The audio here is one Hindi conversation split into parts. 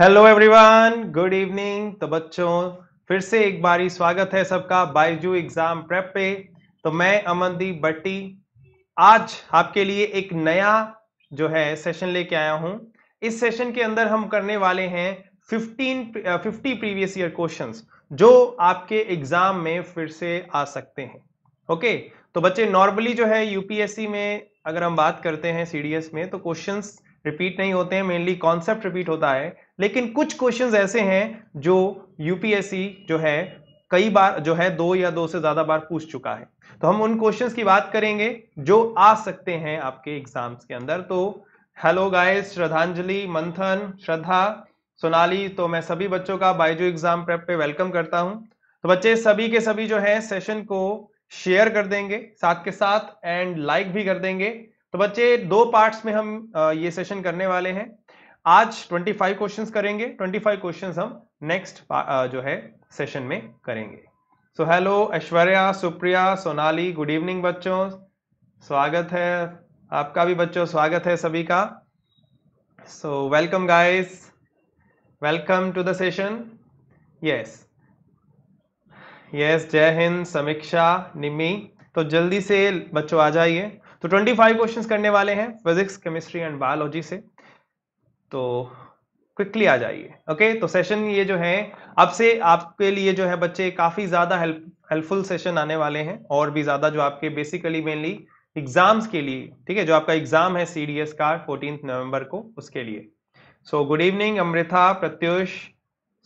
हेलो एवरीवन गुड इवनिंग तो बच्चों फिर से एक बारी स्वागत है सबका बायजू एग्जाम प्रेप पे तो मैं अमनदीप बट्टी आज आपके लिए एक नया जो है सेशन लेके आया हूं इस सेशन के अंदर हम करने वाले हैं 15 50 प्रीवियस ईयर क्वेश्चंस जो आपके एग्जाम में फिर से आ सकते हैं ओके तो बच्चे नॉर्मली जो है यूपीएससी में अगर हम बात करते हैं सीडीएस में तो क्वेश्चंस रिपीट नहीं होते हैं मेनली कॉन्सेप्ट रिपीट होता है लेकिन कुछ क्वेश्चन ऐसे हैं जो यूपीएससी जो है कई बार जो है दो या दो से ज्यादा बार पूछ चुका है तो हम उन क्वेश्चंस की बात करेंगे जो आ सकते हैं आपके एग्जाम्स के अंदर तो हेलो गाइस श्रद्धांजलि मंथन श्रद्धा सोनाली तो मैं सभी बच्चों का बायजू एग्जाम प्रेप पे वेलकम करता हूं तो बच्चे सभी के सभी जो है सेशन को शेयर कर देंगे साथ के साथ एंड लाइक भी कर देंगे तो बच्चे दो पार्ट्स में हम ये सेशन करने वाले हैं आज 25 क्वेश्चंस करेंगे 25 क्वेश्चंस हम नेक्स्ट जो है सेशन में करेंगे so hello Aishwarya Supriya Sonali good evening बच्चों स्वागत है आपका भी बच्चों स्वागत है सभी का so welcome guys welcome to the session yes yes जय हिंद समीक्षा निमी तो जल्दी से बच्चों आ जाइए तो 25 क्वेश्चंस करने वाले हैं फिजिक्स केमिस्ट्री एंड बायोलॉजी से तो क्विकली आ जाइए ओके तो सेशन ये जो है अब से आपके लिए जो है बच्चे काफी ज्यादा हेल्प हेल्पफुल सेशन आने वाले हैं और भी ज्यादा जो आपके बेसिकली मेनली एग्जाम्स के लिए ठीक है जो आपका एग्जाम है सी डी एस का फोर्टीन नवंबर को उसके लिए so good evening Amrita Pratyush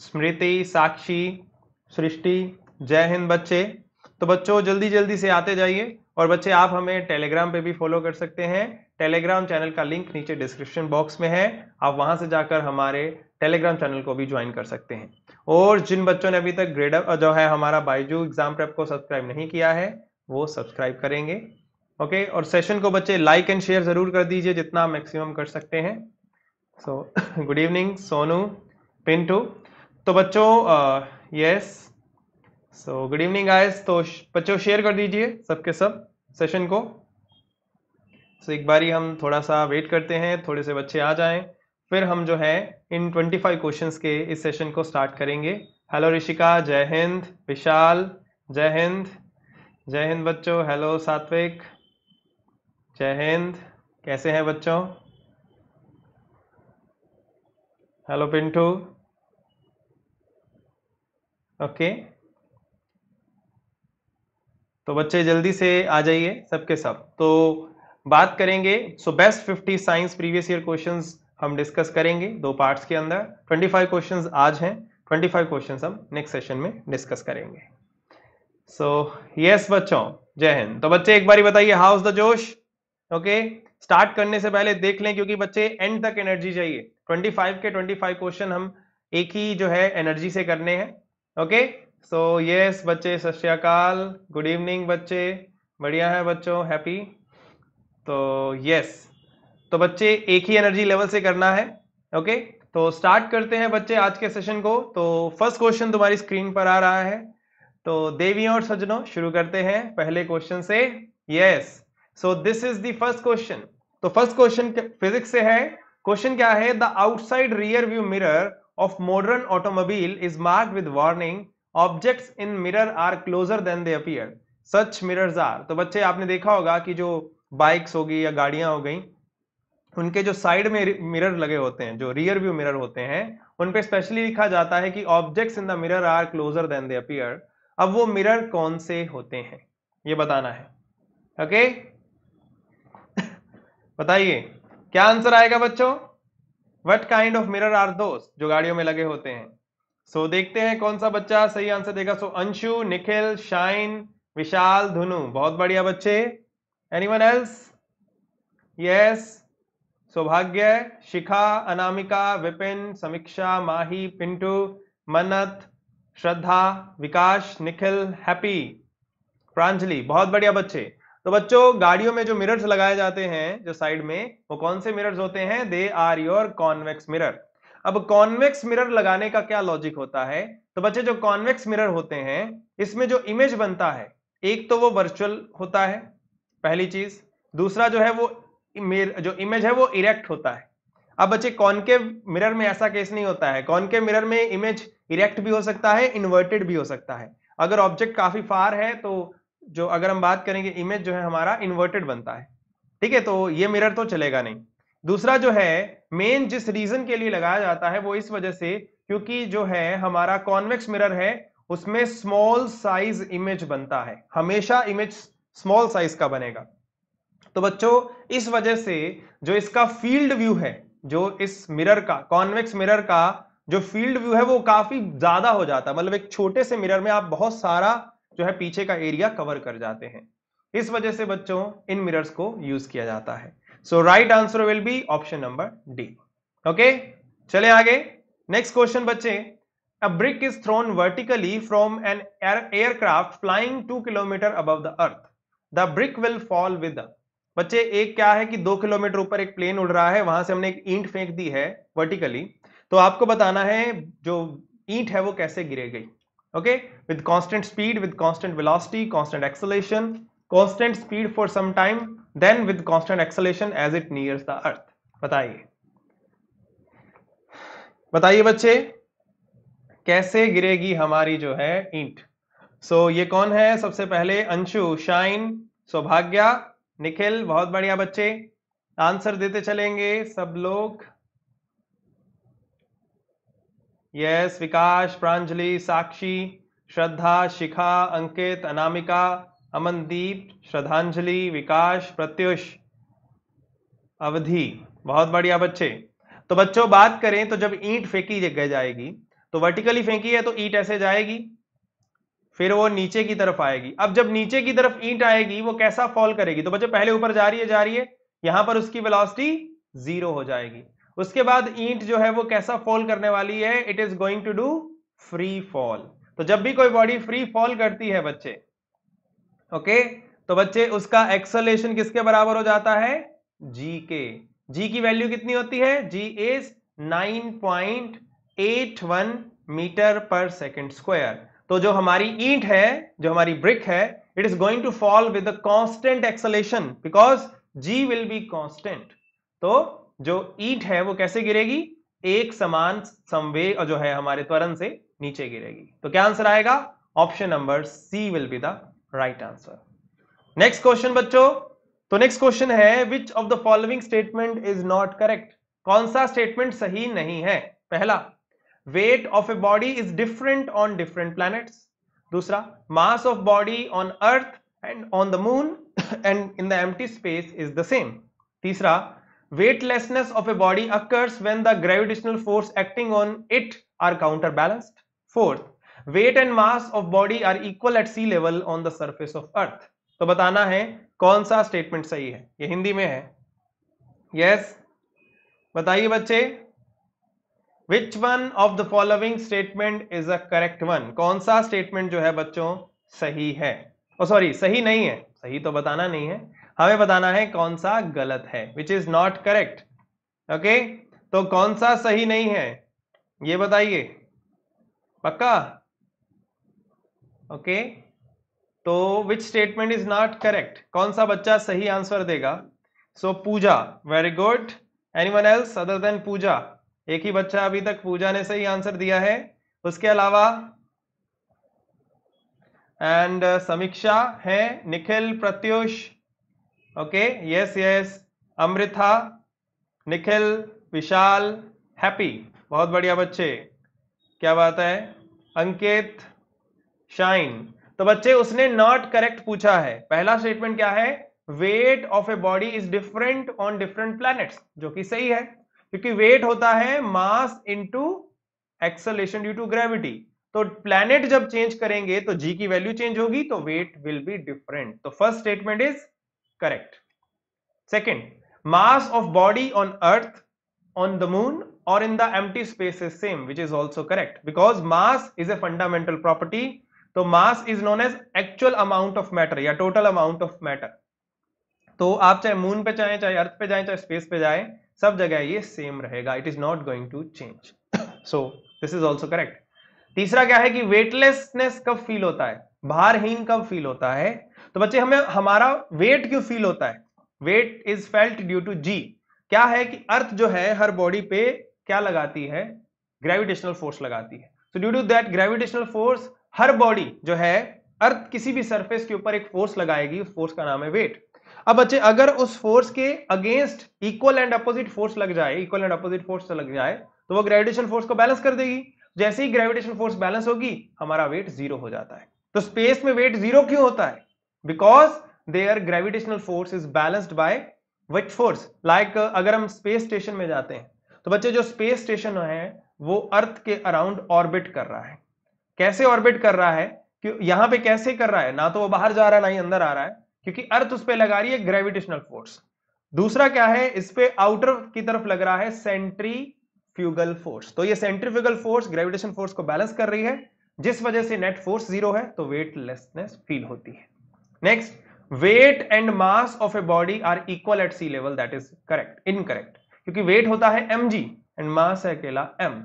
Smriti Sakshi Srishti जय हिंद बच्चे तो बच्चों जल्दी जल्दी से आते जाइए और बच्चे आप हमें टेलीग्राम पे भी फॉलो कर सकते हैं टेलीग्राम चैनल का लिंक नीचे डिस्क्रिप्शन बॉक्स में है आप वहां से जाकर हमारे टेलीग्राम चैनल को भी ज्वाइन कर सकते हैं और जिन बच्चों ने अभी तक ग्रेडअप जो है हमारा बाइजू एग्जाम प्रेप को सब्सक्राइब नहीं किया है वो सब्सक्राइब करेंगे ओके और सेशन को बच्चे लाइक एंड शेयर जरूर कर दीजिए जितना मैक्सिमम कर सकते हैं so good evening Sonu Pintu तो बच्चों यस सो गुड इवनिंग आयस तो बच्चों शेयर कर दीजिए सबके सब सेशन को सो एक बारी हम थोड़ा सा वेट करते हैं थोड़े से बच्चे आ जाएं फिर हम जो है इन 25 क्वेश्चन के इस सेशन को स्टार्ट करेंगे हेलो ऋषिका जय हिंद विशाल जय हिंद जय हिंद बच्चों हेलो सात्विक जय हिंद कैसे हैं बच्चों हेलो पिंटू ओके तो बच्चे जल्दी से आ जाइए सबके सब तो बात करेंगे so best fifty science previous year question हम डिस्कस करेंगे दो पार्ट्स के अंदर 25 क्वेश्चन आज हैं 25 क्वेश्चन हम नेक्स्ट सेशन में डिस्कस करेंगे सो so, यस yes, बच्चों जय हिंद तो बच्चे एक बार बताइए हाउस द जोश ओके स्टार्ट करने से पहले देख लें क्योंकि बच्चे एंड तक एनर्जी चाहिए 25 के 25 क्वेश्चन हम एक ही जो है एनर्जी से करने हैं ओके सो यस बच्चे सत श्रीकाल गुड इवनिंग बच्चे बढ़िया है बच्चों हैप्पी तो यस तो बच्चे एक ही एनर्जी लेवल से करना है ओके तो स्टार्ट करते हैं बच्चे आज के सेशन को तो फर्स्ट क्वेश्चन तुम्हारी स्क्रीन पर आ रहा है तो देवियों और सज्जनों शुरू करते हैं पहले क्वेश्चन से yes so this is the first question तो फर्स्ट क्वेश्चन फिजिक्स से है क्वेश्चन क्या है the outside rear view mirror of modern automobile is mark with warning objects in mirror are closer than they appear such mirrors are तो बच्चे आपने देखा होगा कि जो बाइक्स होगी या गाड़ियां हो गई उनके जो साइड में मिरर लगे होते हैं जो रियर व्यू मिरर होते हैं उन पे स्पेशली लिखा जाता है कि objects in the mirror are closer than they appear अब वो मिरर कौन से होते हैं ये बताना है ओके बताइए क्या आंसर आएगा बच्चों what kind of mirror are दोस्त जो गाड़ियों में लगे होते हैं सो so, देखते हैं कौन सा बच्चा सही आंसर देगा so so, Anshu Nikhil Shine Vishal Dhunu बहुत बढ़िया बच्चे एनीवन एल्स यस सौभाग्य शिखा अनामिका विपिन समीक्षा माही पिंटू मन्नत श्रद्धा विकास निखिल हैप्पी प्रांजलि बहुत बढ़िया बच्चे तो बच्चों गाड़ियों में जो मिरर्स लगाए जाते हैं जो साइड में वो कौन से मिरर्स होते हैं they are your convex mirror अब कॉन्वेक्स मिरर लगाने का क्या लॉजिक होता है तो बच्चे जो कॉन्वेक्स मिरर होते हैं इसमें जो इमेज बनता है एक तो वो वर्चुअल होता है पहली चीज दूसरा जो है वो जो इमेज है वो इरेक्ट होता है अब बच्चे कॉनकेव मिरर में ऐसा केस नहीं होता है कॉनकेव मिरर में इमेज इरेक्ट भी हो सकता है इन्वर्टेड भी हो सकता है अगर ऑब्जेक्ट काफी फार है तो जो अगर हम बात करेंगे इमेज जो है हमारा इन्वर्टेड बनता है ठीक है तो ये मिरर तो चलेगा नहीं दूसरा जो है मेन जिस रीजन के लिए लगाया जाता है वो इस वजह से क्योंकि जो है हमारा कॉन्वेक्स मिरर है उसमें स्मॉल साइज इमेज बनता है हमेशा इमेज स्मॉल साइज का बनेगा तो बच्चों इस वजह से जो इसका फील्ड व्यू है जो इस मिरर का कॉन्वेक्स मिरर का जो फील्ड व्यू है वो काफी ज्यादा हो जाता है मतलब एक छोटे से मिरर में आप बहुत सारा जो है पीछे का एरिया कवर कर जाते हैं इस वजह से बच्चों इन मिरर्स को यूज किया जाता है so right answer will be option number D okay चले आगे नेक्स्ट क्वेश्चन बच्चे a brick is thrown vertically from an aircraft flying two kilometre above the earth the brick will fall with बच्चे एक क्या है कि दो किलोमीटर ऊपर एक प्लेन उड़ रहा है वहां से हमने एक ईंट फेंक दी है वर्टिकली तो आपको बताना है जो ईंट है वो कैसे गिरे गई okay with constant speed with constant velocity constant acceleration constant speed for some time then with constant acceleration as it nears the earth बताइए बताइए बच्चे कैसे गिरेगी हमारी जो है ईंट सो so, ये कौन है सबसे पहले अंशु शाइन सौभाग्या निखिल बहुत बढ़िया बच्चे आंसर देते चलेंगे सब लोग यस विकास प्रांजलि साक्षी श्रद्धा शिखा अंकित अनामिका अमनदीप श्रद्धांजलि विकास प्रत्युष अवधि बहुत बढ़िया बच्चे तो बच्चों बात करें तो जब ईंट फेंकी जगह जाएगी तो वर्टिकली फेंकी है तो ईट ऐसे जाएगी फिर वो नीचे की तरफ आएगी अब जब नीचे की तरफ ईंट आएगी वो कैसा फॉल करेगी तो बच्चों पहले ऊपर जा रही है जा रही है यहां पर उसकी वेलोसिटी जीरो हो जाएगी उसके बाद ईंट जो है वो कैसा फॉल करने वाली है it is going to do free fall तो जब भी कोई बॉडी फ्री फॉल करती है बच्चे ओके तो बच्चे उसका एक्सलेशन किसके बराबर हो जाता है जी के जी की वैल्यू कितनी होती है g is one metre per second square तो जो हमारी ईंट है जो हमारी ब्रिक है it is going to fall with constant acceleration because g will be constant तो जो ईट है वो कैसे गिरेगी एक समान संवेग जो है हमारे त्वरण से नीचे गिरेगी तो क्या आंसर आएगा option number C will be the right answer next question बच्चों तो नेक्स्ट क्वेश्चन है which of the following statement is not correct कौन सा स्टेटमेंट सही नहीं है पहला weight of a body is different on different planets दूसरा mass of body on earth and on the moon and in the empty space is the same तीसरा weightlessness of a body occurs when the gravitational force acting on it are counter balanced fourth weight and mass of body are equal at sea level on the surface of earth तो बताना है कौन सा स्टेटमेंट सही है ये हिंदी में है यस yes. बताइए बच्चे which one of the following statement is a correct one कौन सा स्टेटमेंट जो है बच्चों सही है ओ oh, सॉरी सही नहीं है सही तो बताना नहीं है हमें बताना है कौन सा गलत है which is not correct okay तो कौन सा सही नहीं है ये बताइए पक्का ओके तो which statement is not correct कौन सा बच्चा सही आंसर देगा so Pooja very good anyone else other than Pooja एक ही बच्चा अभी तक पूजा ने सही आंसर दिया है उसके अलावा एंड uh, समीक्षा है Nikhil Pratyush okay yes yes Amrita Nikhil Vishal Happy बहुत बढ़िया बच्चे क्या बात है अंकित शाइन तो बच्चे उसने नॉट करेक्ट पूछा है पहला स्टेटमेंट क्या है wait of a body is different on different planets जो कि सही है क्योंकि वेट होता है mass into acceleration due to gravity तो प्लैनेट जब चेंज करेंगे तो जी की वैल्यू चेंज होगी तो वेट विल बी डिफरेंट तो first statement is correct second mass of body on earth on the moon और in the MT space is same which is also correct because mass is a fundamental property तो mass is known as actual amount of matter या टोटल अमाउंट ऑफ मैटर तो आप चाहे मून पे जाए चाहे अर्थ पे जाए चाहे स्पेस पे जाए सब जगह ये सेम रहेगा it is not going to change so this is also correct तीसरा क्या है कि वेटलेसनेस कब फील होता है भारहीन कब फील होता है तो बच्चे हमें हमारा वेट क्यों फील होता है weight is felt due to g क्या है कि अर्थ जो है हर बॉडी पे क्या लगाती है ग्रेविटेशनल फोर्स लगाती है so due to that gravitational force हर बॉडी जो है अर्थ किसी भी सरफेस के ऊपर एक फोर्स लगाएगी उस फोर्स का नाम है वेट अब बच्चे अगर उस फोर्स के against equal and opposite force लग जाए इक्वल एंड अपोजिट फोर्स लग जाए तो वो ग्रेविटेशन फोर्स को बैलेंस कर देगी जैसे ही ग्रेविटेशन फोर्स बैलेंस होगी हमारा वेट जीरो हो जाता है तो स्पेस में वेट जीरो क्यों होता है because there gravitational force is balanced by weight force like अगर हम स्पेस स्टेशन में जाते हैं तो बच्चे जो स्पेस स्टेशन है वो अर्थ के अराउंड ऑर्बिट कर रहा है कैसे ऑर्बिट कर रहा है कि यहां पे कैसे कर रहा है ना तो वो बाहर जा रहा है ना ही अंदर आ रहा है क्योंकि अर्थ उस पर लगा रही है ग्रेविटेशनल फोर्स दूसरा क्या है इस पे आउटर की तरफ लग रहा है सेंट्री फ्यूगल फोर्स तो ये सेंट्रीफ्यूगल फोर्स ग्रेविटेशन फोर्स को बैलेंस कर रही है जिस वजह से नेट फोर्स जीरो है तो वेटलेसनेस फील होती है next weight and mass of a body are equal at sea level that is correct incorrect क्योंकि वेट होता है एम जी एंड मास है अकेला एम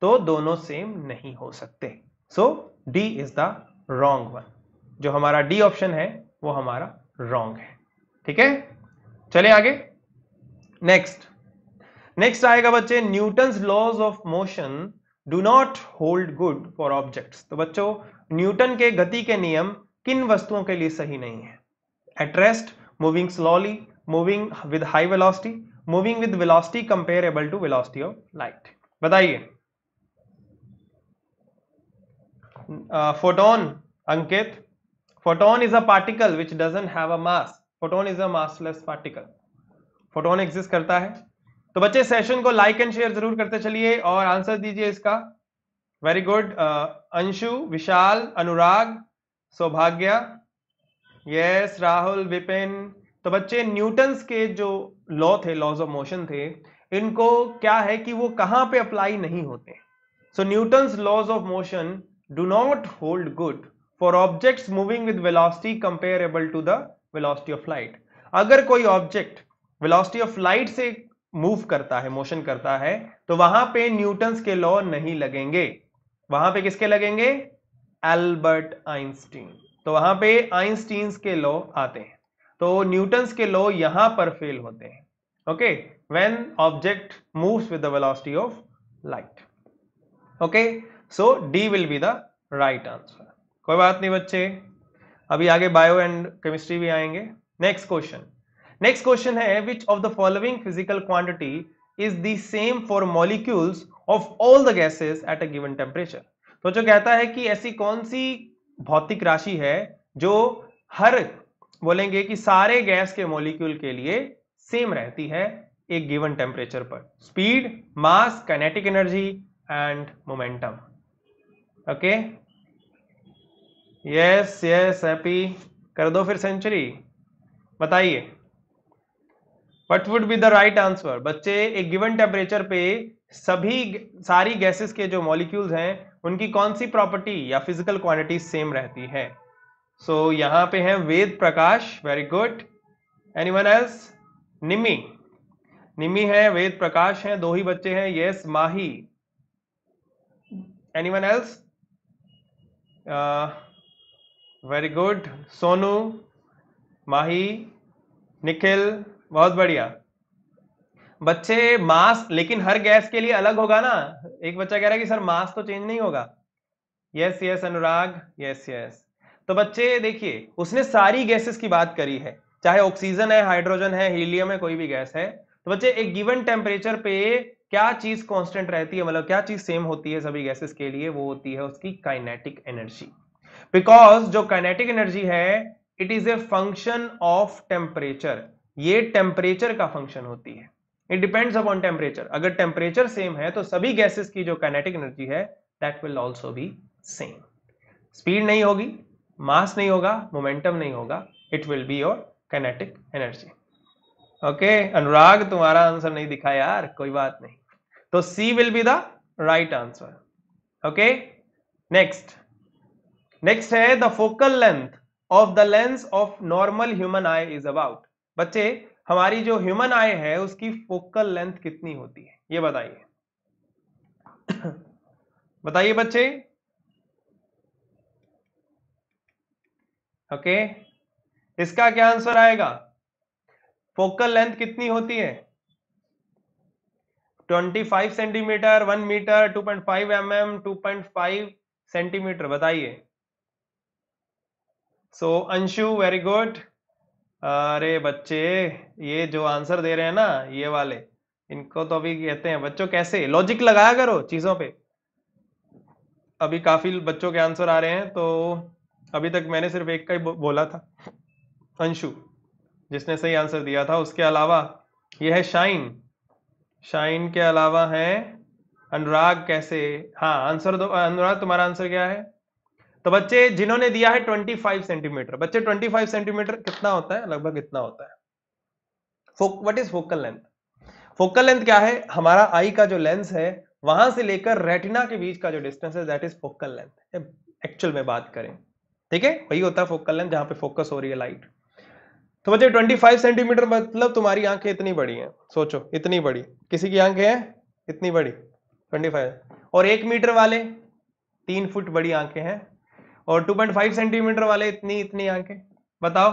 तो दोनों सेम नहीं हो सकते so D is the wrong one जो हमारा डी ऑप्शन है वो हमारा रॉन्ग है ठीक है चले आगे नेक्स्ट नेक्स्ट आएगा बच्चे Newton laws of motion do not hold good for objects तो बच्चों न्यूटन के गति के नियम किन वस्तुओं के लिए सही नहीं है at rest moving slowly moving with high velocity moving with velocity comparable to velocity of light बताइए photon Ankit photon is a particle which doesn't have a mass photon is a massless particle photon करता है तो बच्चे सेशन को लाइक एंड शेयर जरूर करते चलिए और आंसर दीजिए इसका very good Anshu Vishal Anurag Saubhagya yes Rahul Vipin तो बच्चे न्यूटन्स के जो लॉ थे लॉज ऑफ मोशन थे इनको क्या है कि वो कहां पे अप्लाई नहीं होते so Newton's laws of motion do not hold good for objects moving with velocity comparable to the velocity of light अगर कोई ऑब्जेक्ट वेलोसिटी ऑफ लाइट से मूव करता है मोशन करता है तो वहां पे न्यूटन के लॉ नहीं लगेंगे वहां पे किसके लगेंगे एल्बर्ट आइंस्टीन तो वहां पे आइंस्टीन के लॉ आते हैं तो न्यूटन के लॉ यहां पर फेल होते हैं okay when object moves with the velocity of light okay so D will be the right answer कोई बात नहीं बच्चे अभी आगे बायो एंड केमिस्ट्री भी आएंगे नेक्स्ट क्वेश्चन नेक्स्ट क्वेश्चन है which of the following physical quantity is the same for molecules of all the gases at a given temperature तो जो कहता है कि ऐसी कौन सी भौतिक राशि है जो हर बोलेंगे कि सारे गैस के मॉलिक्यूल के लिए सेम रहती है एक गिवन टेम्परेचर पर speed mass kinetic energy and momentum okay yes yes happy कर दो फिर सेंचुरी बताइए what would be the right answer बच्चे एक गिवन टेम्परेचर पे सभी सारी गैसेस के जो मॉलिक्यूल्स हैं उनकी कौन सी प्रॉपर्टी या फिजिकल क्वांटिटी सेम रहती है सो so, यहां पे है Ved Prakash very good anyone else Nimi Nimi है वेद प्रकाश है दो ही बच्चे हैं yes Mahi anyone else very good Sonu Mahi Nikhil बहुत बढ़िया बच्चे मास लेकिन हर गैस के लिए अलग होगा ना एक बच्चा कह रहा है कि सर मास तो चेंज नहीं होगा yes yes Anurag yes yes तो बच्चे देखिए उसने सारी गैसेस की बात करी है चाहे ऑक्सीजन है हाइड्रोजन है हीलियम है कोई भी गैस है तो बच्चे एक गिवन टेम्परेचर पे क्या चीज कांस्टेंट रहती है मतलब क्या चीज सेम होती है सभी गैसेस के लिए वो होती है उसकी काइनेटिक एनर्जी बिकॉज जो काइनेटिक एनर्जी है it is a function of temperature ये टेम्परेचर का फंक्शन होती है इट डिपेंड्स अपॉन टेम्परेचर अगर टेम्परेचर सेम है तो सभी गैसेस की जो काइनेटिक एनर्जी है that will also be same speed नहीं होगी मास नहीं होगा मोमेंटम नहीं होगा it will be your kinetic energy okay Anurag तुम्हारा आंसर नहीं दिखा यार कोई बात नहीं तो सी will be the right answer okay next next है the focal length of the lens of normal human eye is about बच्चे हमारी जो ह्यूमन आई है उसकी फोकल लेंथ कितनी होती है ये बताइए बताइए बच्चे ओके okay. इसका क्या आंसर आएगा फोकल लेंथ कितनी होती है 25 centimetre 1 metre 2.5 point mm, 2.5 centimetre बताइए सो अंशु वेरी गुड अरे बच्चे ये जो आंसर दे रहे हैं ना ये वाले इनको तो अभी कहते हैं बच्चों कैसे लॉजिक लगाया करो चीजों पे अभी काफी बच्चों के आंसर आ रहे हैं तो अभी तक मैंने सिर्फ एक का ही बोला था अंशु जिसने सही आंसर दिया था उसके अलावा यह है शाइन शाइन के अलावा है अनुराग कैसे हाँ आंसर दो अनुराग तुम्हारा आंसर क्या है तो बच्चे जिन्होंने दिया है 25 सेंटीमीटर बच्चे 25 सेंटीमीटर कितना होता है लगभग इतना होता है what is focal length focal length क्या है हमारा आई का जो लेंस है वहां से लेकर रेटिना के बीच का जो डिस्टेंस है that is focal length actual में बात करें ठीक है वही होता है फोकल लेंथ जहां पे फोकस हो रही है लाइट तो बच्चे 25 सेंटीमीटर मतलब तुम्हारी आंखें इतनी बड़ी हैं सोचो इतनी बड़ी किसी की आंखें हैं इतनी बड़ी 25 और एक मीटर वाले तीन फुट बड़ी आंखें हैं और 2.5 सेंटीमीटर वाले इतनी इतनी आंखें बताओ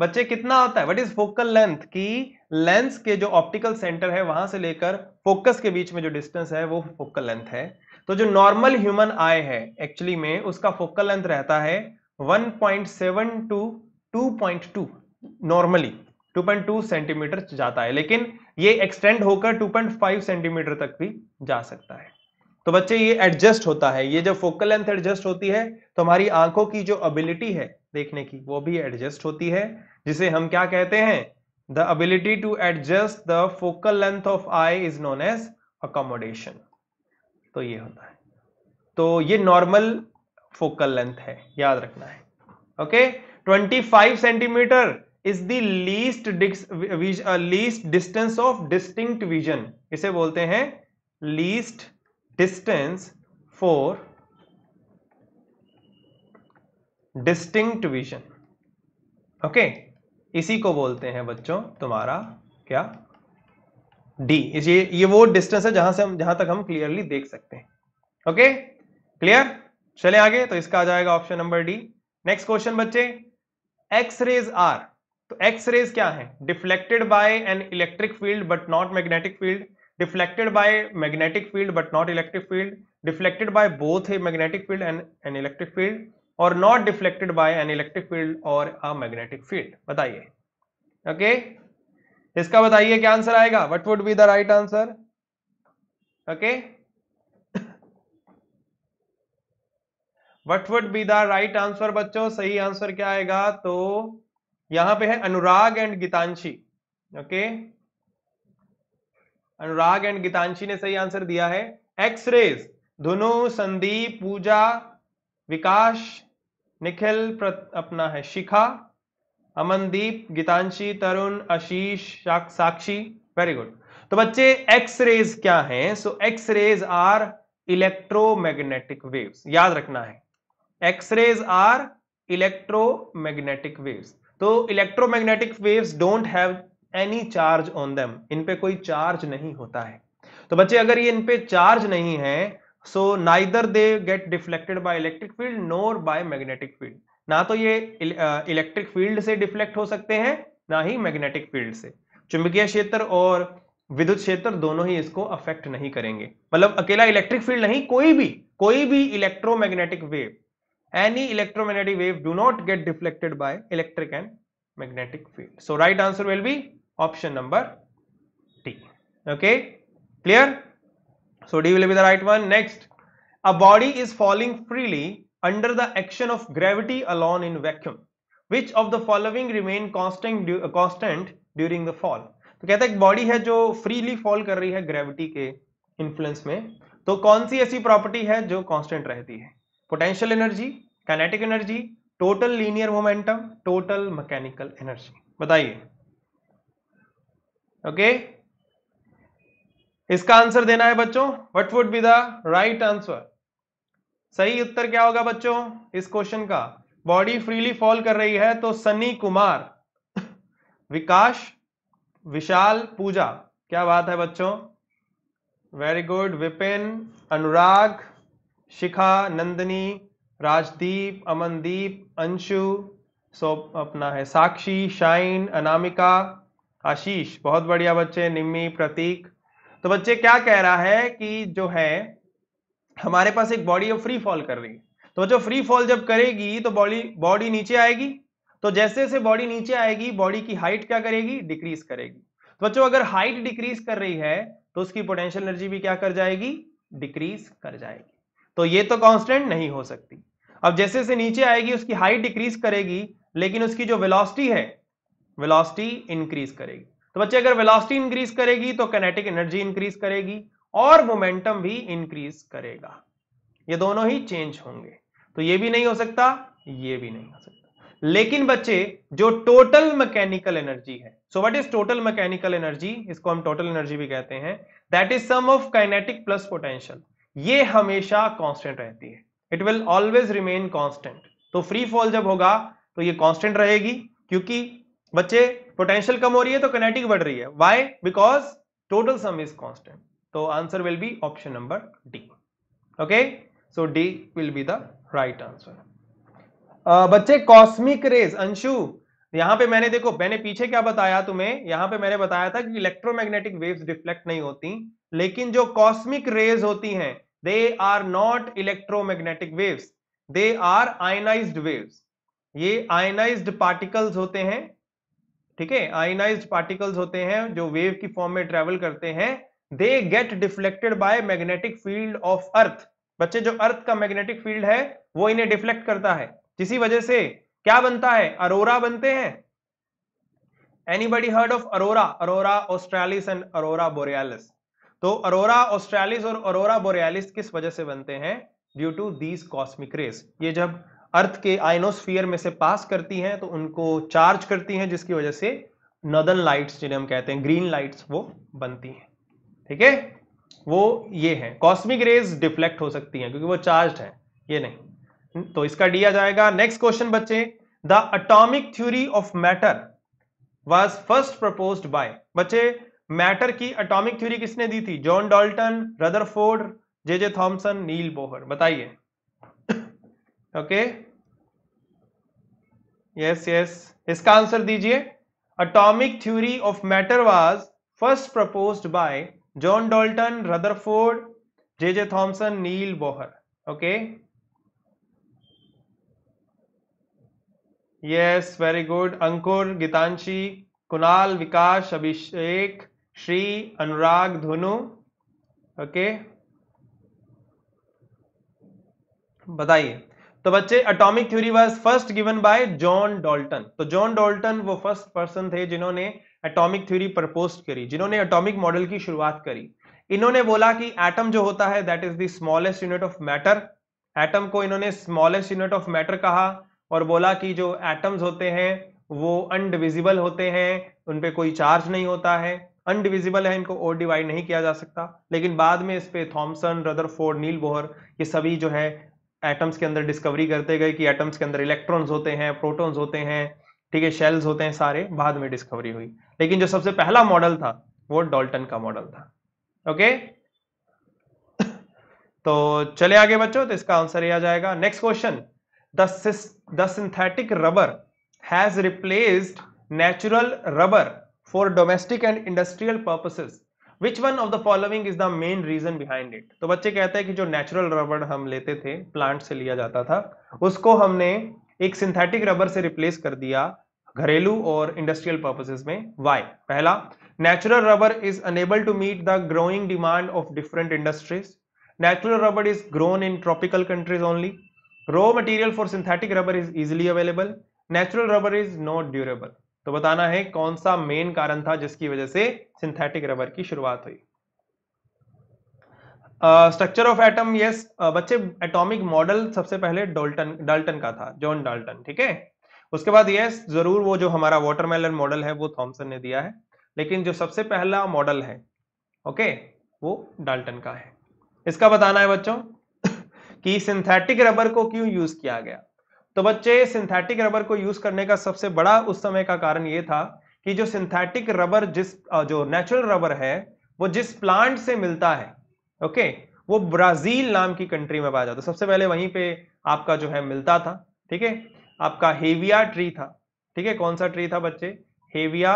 बच्चे कितना होता है वट इज फोकल लेंथ की लेंस के जो ऑप्टिकल सेंटर है वहां से लेकर फोकस के बीच में जो डिस्टेंस है वो फोकल लेंथ है तो जो नॉर्मल ह्यूमन आई है एक्चुअली में उसका फोकल लेंथ रहता है 1.7 टू 2.2 नॉर्मली 2.2 सेंटीमीटर जाता है लेकिन ये एक्सटेंड होकर 2.5 सेंटीमीटर तक भी जा सकता है तो बच्चे ये एडजस्ट होता है ये जब फोकल लेंथ एडजस्ट होती है तो हमारी आंखों की जो अबिलिटी है देखने की वो भी एडजस्ट होती है जिसे हम क्या कहते हैं the ability to adjust the focal length of eye is known as accommodation तो ये होता है तो ये नॉर्मल फोकल लेंथ है याद रखना है okay twenty five centimetre is दीस्ट least distance of distinct vision इसे बोलते हैं least distance for distinct vision okay इसी को बोलते हैं बच्चों तुम्हारा क्या डी ये ये वो डिस्टेंस है जहां से हम जहां तक हम क्लियरली देख सकते हैं ओके क्लियर चले आगे तो इसका आ जाएगा option number D next question बच्चे एक्स रेज आर तो एक्स रेज क्या है deflected by an electric field but not magnetic field deflected by magnetic field but not electric field deflected by both a magnetic field and an electric field और not deflected by an electric field और अ मैग्नेटिक फील्ड बताइए ओके इसका बताइए क्या आंसर आएगा what would be the right answer okay what would be the right answer बच्चों सही आंसर क्या आएगा तो यहां पे है Anurag and Geetanshi okay okay? Anurag and Geetanshi ने सही आंसर दिया है एक्सरेज धुनु संदीप पूजा विकास निखिल अपना है शिखा अमनदीप गीतांशी तरुण आशीष साक्षी वेरी गुड तो बच्चे एक्स रेज क्या हैं so X rays are electromagnetic waves याद रखना है X rays are electromagnetic waves तो electromagnetic waves don't have any charge on them इन पे कोई चार्ज नहीं होता है तो बच्चे अगर ये इन पे चार्ज नहीं है so neither they get deflected by electric field nor by magnetic field ना तो ये इलेक्ट्रिक uh, फील्ड से डिफ्लेक्ट हो सकते हैं ना ही मैग्नेटिक फील्ड से चुंबकीय क्षेत्र और विद्युत क्षेत्र दोनों ही इसको अफेक्ट नहीं करेंगे मतलब अकेला इलेक्ट्रिक फील्ड नहीं कोई भी कोई भी electromagnetic wave any electromagnetic wave do not get deflected by electric and magnetic field so right answer will be option number D. Okay, clear? So D will be the right one. Next, a body is falling freely under the action of gravity alone in vacuum. Which of the following remain constant, constant during the fall? तो कहता है एक बॉडी है जो फ्रीली फॉल कर रही है ग्रेविटी के इन्फ्लुएंस में तो कौन सी ऐसी प्रॉपर्टी है जो कांस्टेंट रहती है potential energy kinetic energy total linear momentum total mechanical energy बताइए ओके इसका आंसर देना है बच्चों what would be the right answer सही उत्तर क्या होगा बच्चों इस क्वेश्चन का बॉडी फ्रीली फॉल कर रही है तो सनी कुमार विकास विशाल पूजा क्या बात है बच्चों very good Vipin Anurag Shikha Nandini Rajdeep Amandeep Anshu so अपना है साक्षी शाइन अनामिका आशीष बहुत बढ़िया बच्चे निम्मी प्रतीक तो बच्चे क्या कह रहा है कि जो है हमारे पास एक बॉडी ऑफ फ्री फॉल कर रही है तो जो फ्री फॉल जब करेगी तो बॉडी बॉडी नीचे आएगी तो जैसे जैसे बॉडी नीचे आएगी बॉडी की हाइट क्या करेगी डिक्रीज करेगी तो बच्चों अगर हाइट डिक्रीज कर रही है तो उसकी पोटेंशियल एनर्जी भी क्या कर जाएगी डिक्रीज कर जाएगी तो ये तो कांस्टेंट नहीं हो सकती अब जैसे जैसे नीचे आएगी उसकी हाइट डिक्रीज करेगी लेकिन उसकी जो वेलोसिटी है वेलोसिटी इंक्रीज करेगी तो बच्चे अगर वेलोसिटी इंक्रीज करेगी तो कैनेटिक एनर्जी इंक्रीज करेगी और मोमेंटम भी इंक्रीज करेगा ये दोनों ही चेंज होंगे तो ये भी नहीं हो सकता ये भी नहीं हो सकता लेकिन बच्चे जो टोटल मैकेनिकल एनर्जी है so what is total mechanical energy इसको हम टोटल एनर्जी भी कहते हैं that is sum of kinetic plus potential ये हमेशा कांस्टेंट रहती है it will always remain constant तो फ्री फॉल जब होगा तो ये कांस्टेंट रहेगी क्योंकि बच्चे पोटेंशियल कम हो रही है तो कनेटिक बढ़ रही है why because total sum is constant तो answer will be option number D okay so D will be the right answer बच्चे कॉस्मिक रेज अंशु यहां पे मैंने देखो मैंने पीछे क्या बताया तुम्हें यहां पे मैंने बताया था कि इलेक्ट्रोमैग्नेटिक वेव्स रिफ्लेक्ट नहीं होती लेकिन जो कॉस्मिक रेज होती हैं they are not electromagnetic waves they are ionised waves ये आयनाइज्ड पार्टिकल्स होते हैं ठीक है आयनाइज पार्टिकल्स होते हैं जो वेव की फॉर्म में ट्रेवल करते हैं they get deflected by magnetic field of earth बच्चे जो अर्थ का मैग्नेटिक फील्ड है वो इन्हें डिफ्लेक्ट करता है जिसी वजह से क्या बनता है अरोरा बनते हैं anybody heard of aurora aurora australis and aurora borealis तो अरोरा ऑस्ट्रेलिस और अरोरा बोरियालिस किस वजह से बनते हैं due to these cosmic rays ये जब अर्थ के आइनोस्फियर में से पास करती हैं तो उनको चार्ज करती हैं जिसकी वजह से नदन लाइट्स जिन्हें हम कहते हैं ग्रीन लाइट्स वो बनती हैं ठीक है वो ये हैं कॉस्मिक रेज डिफ्लेक्ट हो सकती हैं क्योंकि वो चार्ज है ये नहीं तो इसका दिया जाएगा नेक्स्ट क्वेश्चन बच्चे the atomic theory of matter was first propose by बच्चे मैटर की अटोमिक थ्यूरी किसने दी थी John Dalton Rutherford J J Thomson Niels Bohr बताइए ओके यस यस इसका आंसर दीजिए atomic theory of matter was first proposed by John Dalton Rutherford J J Thomson Niels Bohr okay yes very good Ankur Geetanshi Kunal Vikas Abhishek Shri Anurag Dhunu okay okay? बताइए तो बच्चे atomic theory was first given by John Dalton तो जॉन डॉल्टन वो फर्स्ट पर्सन थे जिन्होंने एटॉमिक थ्योरी प्रपोज करी जिन्होंने एटॉमिक मॉडल की शुरुआत करी इन्होंने बोला कि एटम जो होता है that is the smallest unit of matter atom को इन्होंने स्मॉलेस्ट यूनिट ऑफ मैटर कहा और बोला कि जो एटम्स होते हैं वो अनडिविजिबल होते हैं उन पर कोई चार्ज नहीं होता है अनडिविजिबल है इनको और डिवाइड नहीं किया जा सकता लेकिन बाद में इस पे थॉमसन रदरफोर्ड नील बोहर ये सभी जो है एटम्स के अंदर डिस्कवरी करते गए कि एटम्स के अंदर इलेक्ट्रॉन्स होते हैं प्रोटॉन्स होते हैं ठीक है शेल्स होते हैं सारे बाद में डिस्कवरी हुई लेकिन जो सबसे पहला मॉडल था वो डॉल्टन का मॉडल था ओके तो चले आगे बच्चों तो इसका आंसर यह आ जाएगा next question the synthetic rubber has replaced natural rubber for domestic and industrial purposes which one of the following is the main reason behind it तो बच्चे कहते हैं कि जो नेचुरल रबड़ हम लेते थे प्लांट से लिया जाता था उसको हमने एक सिंथेटिक रबर से रिप्लेस कर दिया घरेलू और इंडस्ट्रियल पर्पसेस में वाई पहला natural rubber is unable to meet the growing demand of different industries natural rubber is grown in tropical countries only raw material for synthetic rubber is easily available natural rubber is not durable तो बताना है कौन सा मेन कारण था जिसकी वजह से सिंथेटिक रबर की शुरुआत हुई स्ट्रक्चर ऑफ एटम यस बच्चे एटॉमिक मॉडल सबसे पहले डोल्टन डाल्टन का था जॉन डाल्टन ठीक है उसके बाद यस yes, जरूर वो जो हमारा वाटरमेलन मॉडल है वो थॉमसन ने दिया है लेकिन जो सबसे पहला मॉडल है ओके वो डाल्टन का है इसका बताना है बच्चों कि सिंथेटिक रबर को क्यों यूज किया गया तो बच्चे सिंथेटिक रबर को यूज करने का सबसे बड़ा उस समय का कारण यह था कि जो सिंथेटिक रबर जिस जो नेचुरल रबर है वो जिस प्लांट से मिलता है ओके वो ब्राजील नाम की कंट्री में पाया जाता सबसे पहले वहीं पे आपका जो है मिलता था ठीक है आपका हेविया ट्री था ठीक है कौन सा ट्री था बच्चे हेविया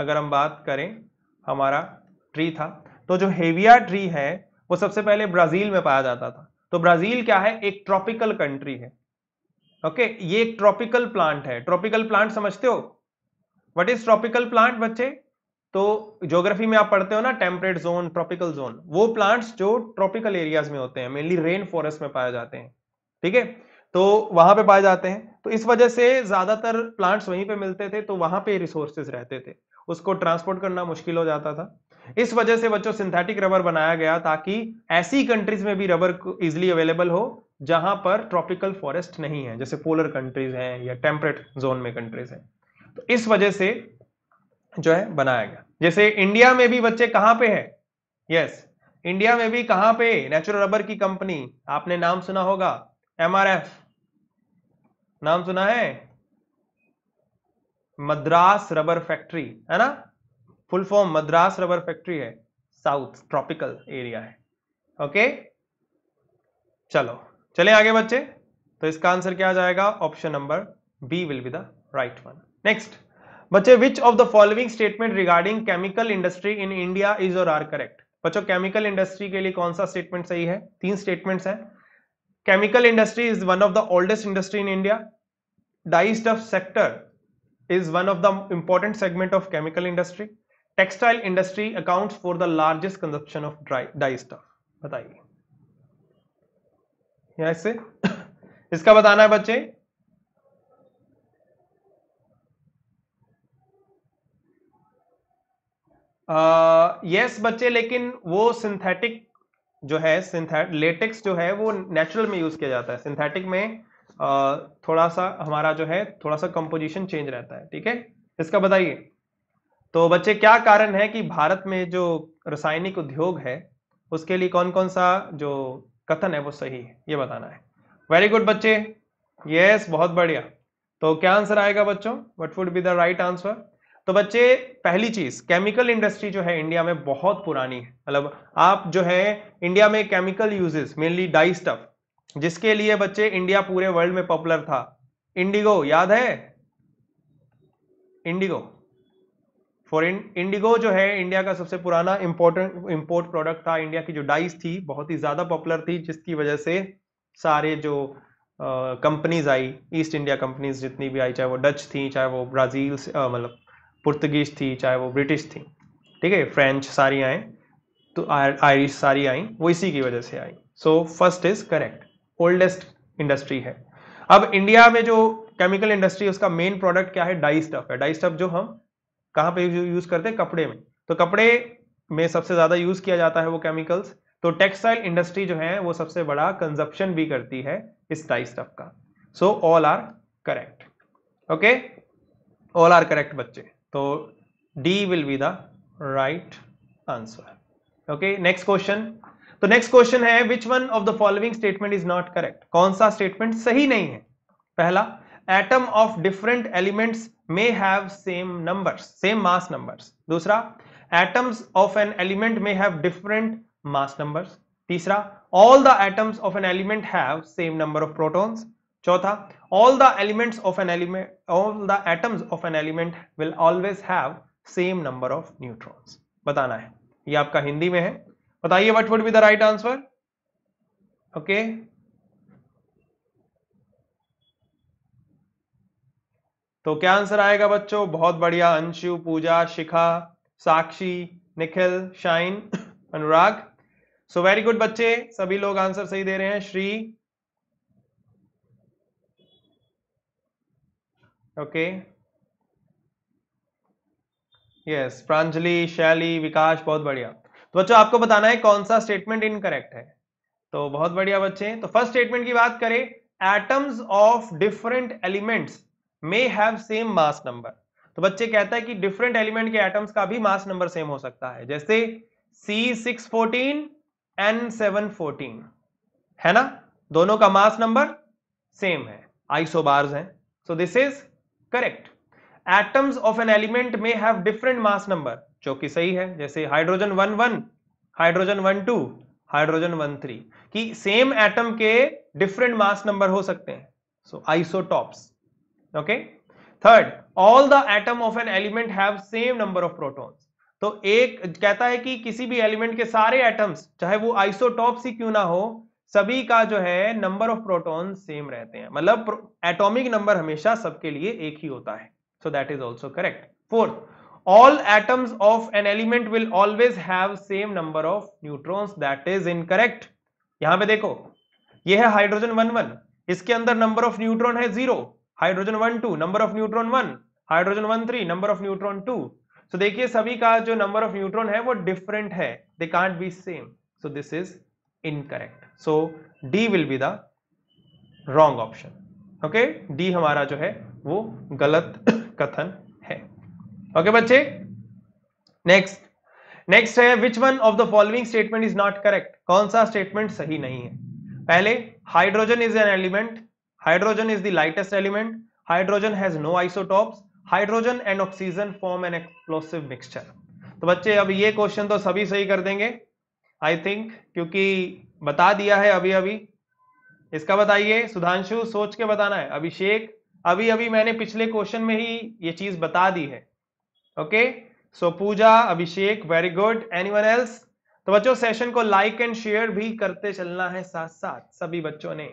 अगर हम बात करें हमारा ट्री था तो जो हेविया ट्री है वो सबसे पहले ब्राजील में पाया जाता था तो ब्राजील क्या है एक ट्रॉपिकल कंट्री है ओके okay, ये एक ट्रॉपिकल प्लांट है ट्रॉपिकल प्लांट समझते हो व्हाट इज ट्रॉपिकल प्लांट बच्चे तो ज्योग्राफी में आप पढ़ते हो ना टेम्परेट जोन ट्रॉपिकल जोन वो प्लांट्स जो ट्रॉपिकल एरियाज में होते हैं मेनली रेन फॉरेस्ट में पाए जाते हैं ठीक है तो वहां पे पाए जाते हैं तो इस वजह से ज्यादातर प्लांट्स वहीं पे मिलते थे तो वहां पे रिसोर्सेज रहते थे उसको ट्रांसपोर्ट करना मुश्किल हो जाता था इस वजह से बच्चों सिंथेटिक रबर बनाया गया ताकि ऐसी कंट्रीज में भी रबर इजिली अवेलेबल हो जहां पर ट्रॉपिकल फॉरेस्ट नहीं है जैसे पोलर कंट्रीज हैं या टेम्परेट जोन में कंट्रीज हैं तो इस वजह से जो है बनाया गया जैसे इंडिया में भी बच्चे कहां पे है यस yes, इंडिया में भी कहां पे नेचुरल रबर की कंपनी आपने नाम सुना होगा एमआरएफ नाम सुना है मद्रास रबर फैक्ट्री है ना full form Madras rubber factory है साउथ ट्रॉपिकल एरिया है ओके चलो चले आगे बच्चे तो इसका आंसर क्या आ जाएगा option number B will be the right one next बच्चे which of the following statement regarding chemical industry in India is or are correct बच्चों केमिकल इंडस्ट्री के लिए कौन सा स्टेटमेंट सही है तीन स्टेटमेंट है chemical industry is one of the oldest industry in India dyestuff sector is one of the important segment of chemical industry textile industry accounts for the largest consumption of dyestuff बताइए या इससे इसका बताना है बच्चे यस बच्चे लेकिन वो सिंथेटिक जो है सिंथेटिक लेटेक्स जो है वो नेचुरल में यूज किया जाता है सिंथेटिक में uh, थोड़ा सा हमारा जो है थोड़ा सा कंपोजिशन चेंज रहता है ठीक है इसका बताइए तो बच्चे क्या कारण है कि भारत में जो रासायनिक उद्योग है उसके लिए कौन कौन सा जो कथन है वो सही है ये बताना है वेरी गुड बच्चे यस yes, बहुत बढ़िया तो क्या आंसर आएगा बच्चों what would be the right answer तो बच्चे पहली चीज केमिकल इंडस्ट्री जो है इंडिया में बहुत पुरानी है मतलब आप जो है इंडिया में chemical uses mainly dyestuff जिसके लिए बच्चे इंडिया पूरे वर्ल्ड में पॉपुलर था इंडिगो याद है इंडिगो फॉर इंडिगो जो है इंडिया का सबसे पुराना इंपोर्टेंट इम्पोर्ट प्रोडक्ट था इंडिया की जो डाइस थी बहुत ही ज़्यादा पॉपुलर थी जिसकी वजह से सारे जो कंपनीज आई ईस्ट इंडिया कंपनीज जितनी भी आई चाहे वो डच थी चाहे वो ब्राज़ील मतलब पुर्तगीज थी चाहे वो ब्रिटिश थी ठीक है फ्रेंच सारी आए तो आयरिश सारी आई वो इसी की वजह से आई so first is correct oldest industry है अब इंडिया में जो केमिकल इंडस्ट्री उसका मेन प्रोडक्ट क्या है डाई स्टफ है डाई स्टफ जो हम कहाँ पे यूज करते हैं कपड़े में तो कपड़े में सबसे ज्यादा यूज किया जाता है वो केमिकल्स तो टेक्सटाइल इंडस्ट्री जो है वो सबसे बड़ा कंजप्शन भी करती है इस टाइप स्टफ का so all are correct okay all are correct बच्चे तो D will be the right answer okay next question तो नेक्स्ट क्वेश्चन है which one of the following statement is not correct कौन सा स्टेटमेंट सही नहीं है पहला atom of different elements may have same number same mass number दूसरा atoms of an element may have different mass number तीसरा all the atoms of an element have same number of protons चौथा all the elements of an element all the atoms of an element will always have same number of neutrons बताना है ये आपका हिंदी में है बताइए what would be the right answer okay तो क्या आंसर आएगा बच्चों बहुत बढ़िया Anshu Pooja Shikha Sakshi Nikhil Shine Anurag so very good बच्चे सभी लोग आंसर सही दे रहे हैं श्री ओके यस प्रांजलि शैली विकास बहुत बढ़िया तो बच्चों आपको बताना है कौन सा स्टेटमेंट इनकरेक्ट है तो बहुत बढ़िया बच्चे तो फर्स्ट स्टेटमेंट की बात करें atoms of different elements may have same mass number तो बच्चे कहता है कि डिफरेंट एलिमेंट के एटम्स का भी मास नंबर सेम हो सकता है जैसे C six fourteen N seven fourteen है ना दोनों का मास नंबर सेम है बार्स है so this is correct atoms of an element may have different mass number जो कि सही है जैसे hydrogen one one hydrogen one two hydrogen one three कि सेम एटम के डिफरेंट मास नंबर हो सकते हैं so isotopes okay third all the atom of an element have same number of protons तो एक कहता है कि किसी भी एलिमेंट के सारे एटम्स चाहे वो आइसोटॉप ही क्यों ना हो सभी का जो है नंबर ऑफ प्रोटॉन सेम रहते हैं मतलब एटॉमिक नंबर हमेशा सबके लिए एक ही होता है so that is also correct fourth all atoms of an element will always have same number of neutrons that is incorrect यहां पे देखो ये है हाइड्रोजन वन वन इसके अंदर नंबर ऑफ न्यूट्रॉन है zero hydrogen one two number of neutron one hydrogen one three number of neutron two so देखिए सभी का जो नंबर ऑफ न्यूट्रॉन है वो डिफरेंट है they can't be same so this is incorrect so D will be the wrong option okay D हमारा जो है वो गलत कथन है ओके okay, बच्चे नेक्स्ट नेक्स्ट है which one of the following statement is not correct कौन सा स्टेटमेंट सही नहीं है पहले hydrogen is an element hydrogen is the lightest element hydrogen has no isotopes hydrogen and oxygen form an explosive mixture तो बच्चे अब ये क्वेश्चन तो सभी सही कर देंगे आई थिंक क्योंकि बता दिया है अभी अभी इसका बताइए सुधांशु सोच के बताना है अभिषेक अभी अभी मैंने पिछले क्वेश्चन में ही ये चीज बता दी है okay so Pooja Abhishek very good anyone else तो बच्चों सेशन को लाइक एंड शेयर भी करते चलना है साथ साथ सभी बच्चों ने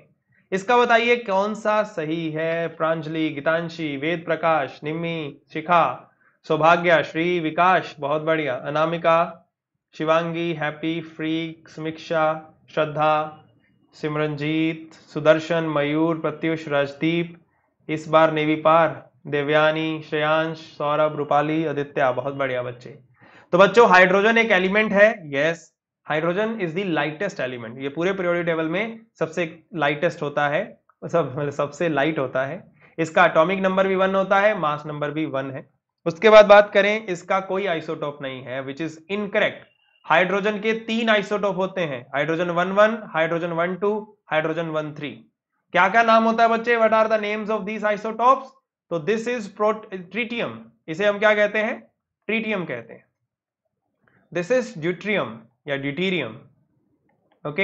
इसका बताइए कौन सा सही है प्रांजलि गीतांशी वेद प्रकाश निम्मी शिखा सौभाग्य श्री विकास बहुत बढ़िया अनामिका शिवांगी हैप्पी फ्री समीक्षा श्रद्धा सिमरनजीत सुदर्शन मयूर प्रत्युष राजदीप इस बार नेवी पार देवयानी श्रेयांश सौरभ रूपाली आदित्य बहुत बढ़िया बच्चे तो बच्चों हाइड्रोजन एक एलिमेंट है yes hydrogen is the lightest element ये पूरे पीरियोडिक टेबल में सबसे लाइटेस्ट होता है सब मतलब सबसे लाइट होता है इसका एटॉमिक नंबर भी वन होता है मास नंबर भी वन है उसके बाद बात करें इसका कोई आइसोटोप नहीं है विच इज इनकरेक्ट हाइड्रोजन के तीन आइसोटोप होते हैं hydrogen one one hydrogen one two hydrogen one three क्या क्या नाम होता है बच्चे what are the names of this isotopes तो दिस इज ट्रीटियम इसे हम क्या कहते हैं ट्रीटियम कहते हैं दिस इज ड्यूट्रियम या deuterium okay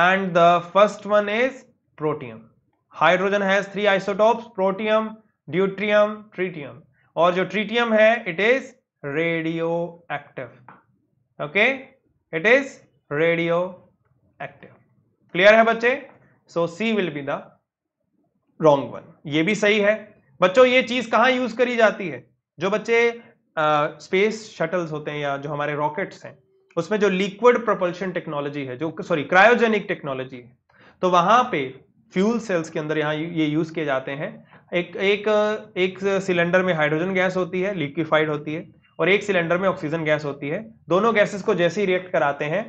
and the first one is protium hydrogen has three isotopes protium deuterium tritium और जो ट्रीटियम है it is radioactive okay it is radio active clear है बच्चे so C will be the wrong one ये भी सही है बच्चों ये चीज कहां यूज करी जाती है जो बच्चे स्पेस uh, शटल्स होते हैं या जो हमारे रॉकेट्स हैं उसमें जो लिक्विड प्रोपल्शन टेक्नोलॉजी है जो सॉरी क्रायोजेनिक टेक्नोलॉजी है तो वहां पे फ्यूल सेल्स के अंदर यहाँ ये यूज किए जाते हैं एक एक एक सिलेंडर में हाइड्रोजन गैस होती है लिक्विफाइड होती है और एक सिलेंडर में ऑक्सीजन गैस होती है दोनों गैसेस को जैसे ही रिएक्ट कराते हैं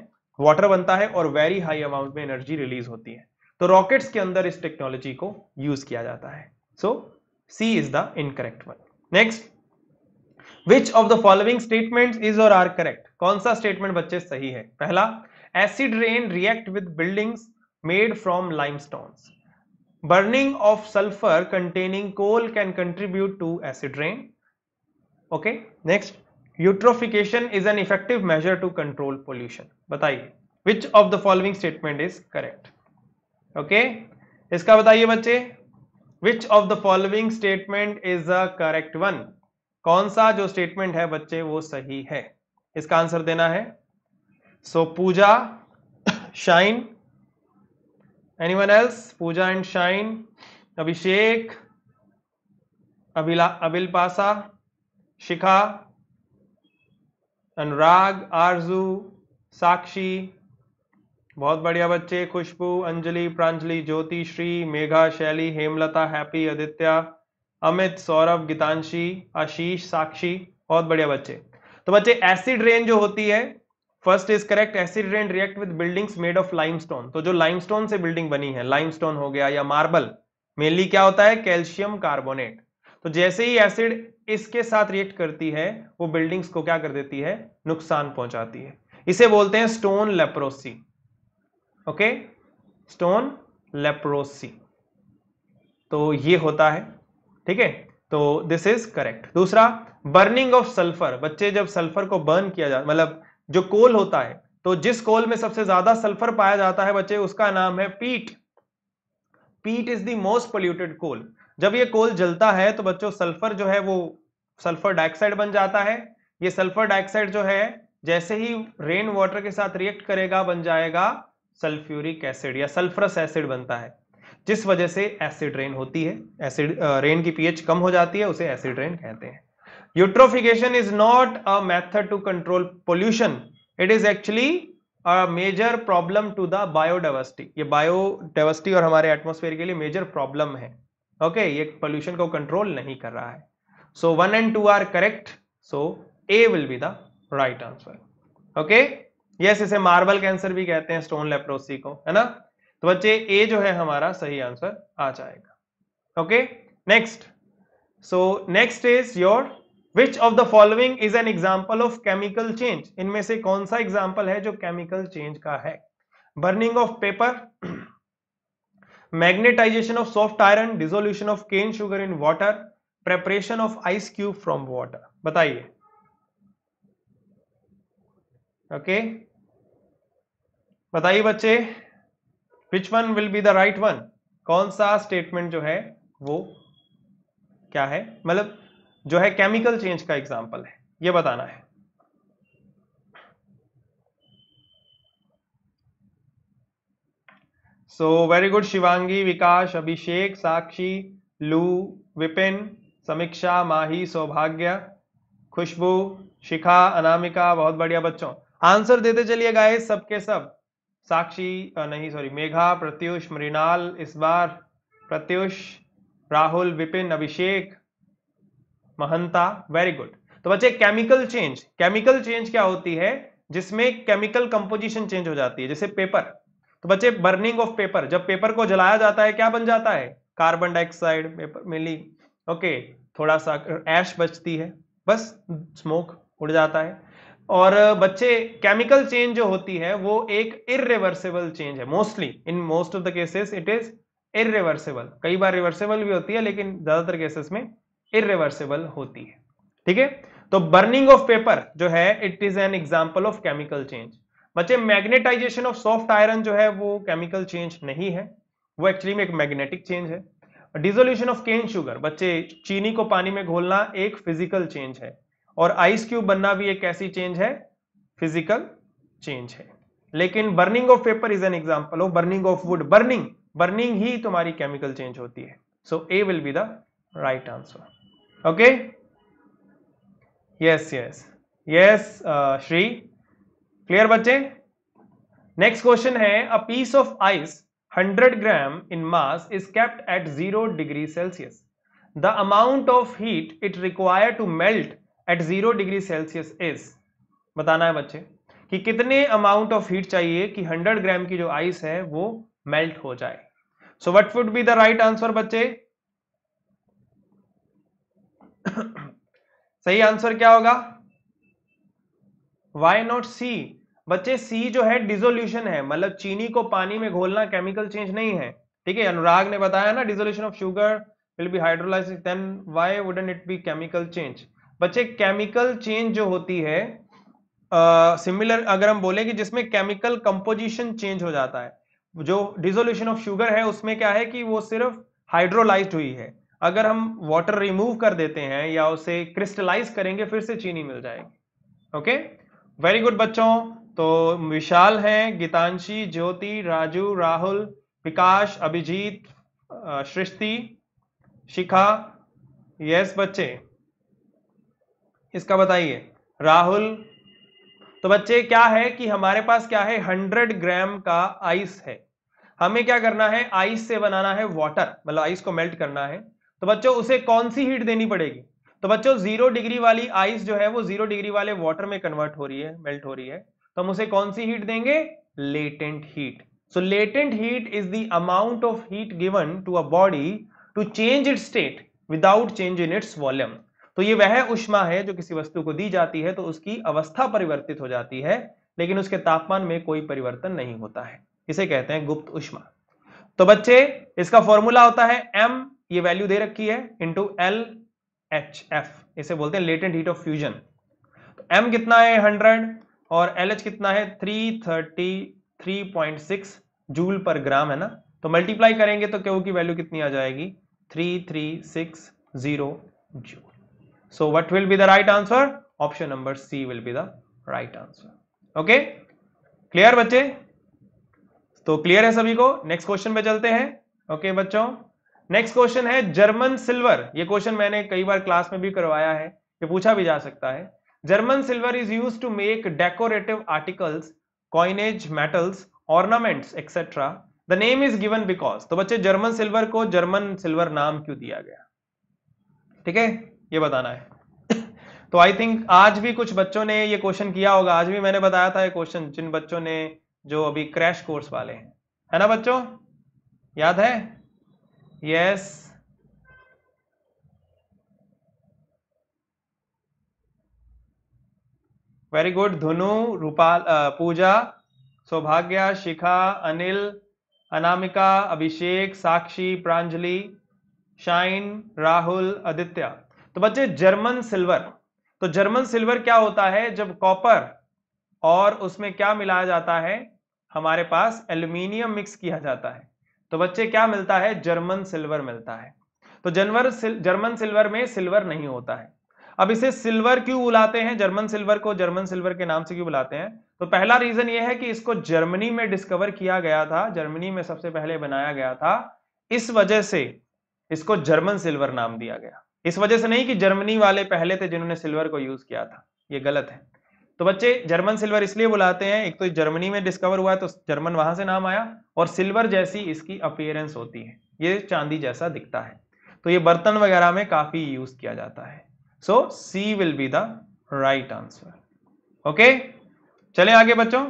वाटर बनता है और वेरी हाई अमाउंट में एनर्जी रिलीज होती है तो रॉकेट्स के अंदर इस टेक्नोलॉजी को यूज किया जाता है so C is the incorrect one next which of the following statement is or are correct कौन सा स्टेटमेंट बच्चे सही है पहला acid rain react with buildings made from limestone burning of sulphur containing coal can contribute to acid rain okay next eutrophication is an effective measure to control pollution बताइए which of the following statement is correct okay इसका बताइए बच्चे which of the following statement is a correct one कौन सा जो स्टेटमेंट है बच्चे वो सही है इसका आंसर देना है so Pooja Shine one else Pooja and Shine Abhishek Abhilasha Shikha अनुराग आरजू साक्षी बहुत बढ़िया बच्चे खुशबू अंजलि प्रांजलि ज्योति श्री मेघा शैली हेमलता हैप्पी आदित्य अमित सौरभ गीतांशी आशीष साक्षी बहुत बढ़िया बच्चे तो बच्चे एसिड रेन जो होती है first is correct acid rain react with buildings made of limestone तो जो लाइमस्टोन से बिल्डिंग बनी है लाइमस्टोन हो गया या मार्बल मेनली क्या होता है कैल्शियम कार्बोनेट तो जैसे ही एसिड इसके साथ रिएक्ट करती है वो बिल्डिंग्स को क्या कर देती है नुकसान पहुंचाती है इसे बोलते हैं stone leprosy okay stone leprosy तो ये होता है ठीक है तो दिस इज करेक्ट दूसरा बर्निंग ऑफ सल्फर बच्चे जब सल्फर को बर्न किया जाता मतलब जो कोल होता है तो जिस कोल में सबसे ज्यादा सल्फर पाया जाता है बच्चे उसका नाम है peat peat is the most polluted coal जब ये कोल जलता है तो बच्चों सल्फर जो है वो सल्फर डाइऑक्साइड बन जाता है ये सल्फर डाइऑक्साइड जो है जैसे ही रेन वाटर के साथ रिएक्ट करेगा बन जाएगा सल्फ्यूरिक एसिड या सल्फरस एसिड बनता है जिस वजह से एसिड रेन होती है एसिड रेन की पीएच कम हो जाती है उसे एसिड रेन कहते हैं eutrophication is not a method to control pollution it is actually major problem to the biodiversity ये बायोडाइवर्सिटी और हमारे एटमोसफेयर के लिए मेजर प्रॉब्लम है ओके okay, ये पोल्यूशन को कंट्रोल नहीं कर रहा है so one and to are correct so A will be the right answer okay yes इसे मार्बल कैंसर भी कहते हैं स्टोन लेप्रोसी को है ना तो बच्चे ए जो है हमारा सही आंसर आ जाएगा okay next so next is your which of the following is an example of chemical change इनमें से कौन सा एग्जाम्पल है जो केमिकल चेंज का है burning of paper magnetization of soft iron dissolution of cane sugar in water preparation of ice cube from water बताइए ओके okay? बताइए बच्चे which one will be the right one कौन सा स्टेटमेंट जो है वो क्या है मतलब जो है केमिकल चेंज का एग्जाम्पल है ये बताना है so very good Shivangi Vikas Abhishek Sakshi लू विपिन समीक्षा माही सौभाग्य खुशबू शिखा अनामिका बहुत बढ़िया बच्चों आंसर देते चलिए गाइस सबके सब साक्षी नहीं सॉरी मेघा प्रत्युष मृणाल इस बार प्रत्युष राहुल विपिन अभिषेक महंता वेरी गुड तो बच्चे केमिकल चेंज केमिकल चेंज क्या होती है जिसमें केमिकल कंपोजिशन चेंज हो जाती है जैसे पेपर तो बच्चे बर्निंग ऑफ पेपर जब पेपर को जलाया जाता है क्या बन जाता है कार्बन डाइऑक्साइड पेपर मिली ओके थोड़ा सा ऐश बचती है बस स्मोक उड़ जाता है और बच्चे केमिकल चेंज जो होती है वो एक इरिवर्सिबल चेंज है mostly in most of the cases it is irreversible कई बार रिवर्सिबल भी होती है लेकिन ज्यादातर केसेस में इरिवर्सिबल होती है ठीक है तो बर्निंग ऑफ पेपर जो है it is an example of chemical change बच्चे मैग्नेटाइजेशन ऑफ सॉफ्ट आयरन जो है वो केमिकल चेंज नहीं है वो एक्चुअली में एक मैग्नेटिक चेंज है डिजोल्यूशन ऑफ केन शुगर बच्चे चीनी को पानी में घोलना एक फिजिकल चेंज है और आइस क्यूब बनना भी एक ऐसी चेंज है फिजिकल चेंज है लेकिन burning of paper is an example of burning of wood burning burning ही तुम्हारी केमिकल चेंज होती है so A will be the right answer okay yes yes yes श्री क्लियर बच्चे नेक्स्ट क्वेश्चन है a piece of ice 100 gram in mass is kept at zero degree Celsius the amount of heat it require to melt at zero degree Celsius is बताना है बच्चे कि कितने अमाउंट ऑफ हीट चाहिए कि 100 ग्राम की जो आइस है वो मेल्ट हो जाए so what would be the right answer बच्चे सही आंसर क्या होगा वाई नॉट सी बच्चे सी जो है डिजोल्यूशन है मतलब चीनी को पानी में घोलना केमिकल चेंज नहीं है ठीक है अनुराग ने बताया ना dissolution of sugar will be hydrolyse then why wouldn't it be chemical change बच्चे केमिकल चेंज जो होती है सिमिलर uh, अगर हम बोले कि जिसमें केमिकल कंपोजिशन चेंज हो जाता है जो डिजोल्यूशन ऑफ शुगर है उसमें क्या है कि वो सिर्फ हाइड्रोलाइज हुई है अगर हम वाटर रिमूव कर देते हैं या उसे क्रिस्टलाइज करेंगे फिर से चीनी मिल जाएगी ओके वेरी गुड बच्चों तो विशाल हैं गीतांशी ज्योति राजू राहुल विकास अभिजीत सृष्टि शिखा यस बच्चे इसका बताइए राहुल तो बच्चे क्या है कि हमारे पास क्या है हंड्रेड ग्राम का आइस है हमें क्या करना है आइस से बनाना है वाटर मतलब आइस को मेल्ट करना है तो बच्चों उसे कौन सी हीट देनी पड़ेगी तो बच्चों जीरो डिग्री वाली आइस जो है वो जीरो डिग्री वाले वाटर में कन्वर्ट हो रही है मेल्ट हो रही है तो हम उसे कौन सी हीट देंगे latent heat so latent heat is the amount of heat given to a body to change it state without change in its volume तो ये वह उष्मा है जो किसी वस्तु को दी जाती है तो उसकी अवस्था परिवर्तित हो जाती है लेकिन उसके तापमान में कोई परिवर्तन नहीं होता है इसे कहते हैं गुप्त उष्मा तो बच्चे इसका फॉर्मूला होता है एम ये वैल्यू दे रखी है इंटू एल एच एफ इसे बोलते हैं लेटेंट हीट ऑफ फ्यूजन तो एम कितना है हंड्रेड और एल एच कितना है three thirty three point six joule per gram है ना तो मल्टीप्लाई करेंगे तो क्यों की वैल्यू कितनी आ जाएगी three three six zero joule so what will be the right answer option number c will be the right answer okay clear bache तो क्लियर है सभी को नेक्स्ट क्वेश्चन पे चलते हैं ओके okay, बच्चों नेक्स्ट क्वेश्चन है जर्मन सिल्वर ये क्वेश्चन मैंने कई बार क्लास में भी करवाया है ये पूछा भी जा सकता है German silver is use to make decorative articles coinage metals ornaments etcetera the name is given because तो बच्चे जर्मन सिल्वर को जर्मन सिल्वर नाम क्यों दिया गया ठीक है ये बताना है तो आई थिंक आज भी कुछ बच्चों ने ये क्वेश्चन किया होगा आज भी मैंने बताया था ये क्वेश्चन जिन बच्चों ने जो अभी क्रैश कोर्स वाले हैं है ना बच्चों याद है यस वेरी गुड धुनु रूपाल पूजा सौभाग्य शिखा अनिल अनामिका अभिषेक साक्षी प्रांजलि शाइन राहुल आदित्य तो बच्चे जर्मन सिल्वर तो जर्मन सिल्वर क्या होता है जब कॉपर और उसमें क्या मिलाया जाता है हमारे पास एल्यूमिनियम मिक्स किया जाता है तो बच्चे क्या मिलता है जर्मन सिल्वर मिलता है तो जनवर सिल, जर्मन सिल्वर में सिल्वर नहीं होता है अब इसे सिल्वर क्यों बुलाते हैं जर्मन सिल्वर को जर्मन सिल्वर के नाम से क्यों बुलाते हैं तो पहला रीजन यह है कि इसको जर्मनी में डिस्कवर किया गया था जर्मनी में सबसे पहले बनाया गया था इस वजह से इसको जर्मन सिल्वर नाम दिया गया इस वजह से नहीं कि जर्मनी वाले पहले थे जिन्होंने सिल्वर को यूज किया था ये गलत है तो बच्चे जर्मन सिल्वर इसलिए बुलाते हैं एक तो जर्मनी में डिस्कवर हुआ है तो जर्मन वहां से नाम आया और सिल्वर जैसी इसकी अपियरेंस होती है ये चांदी जैसा दिखता है तो ये बर्तन वगैरह में काफी यूज किया जाता है so C will be the right answer okay चले आगे बच्चों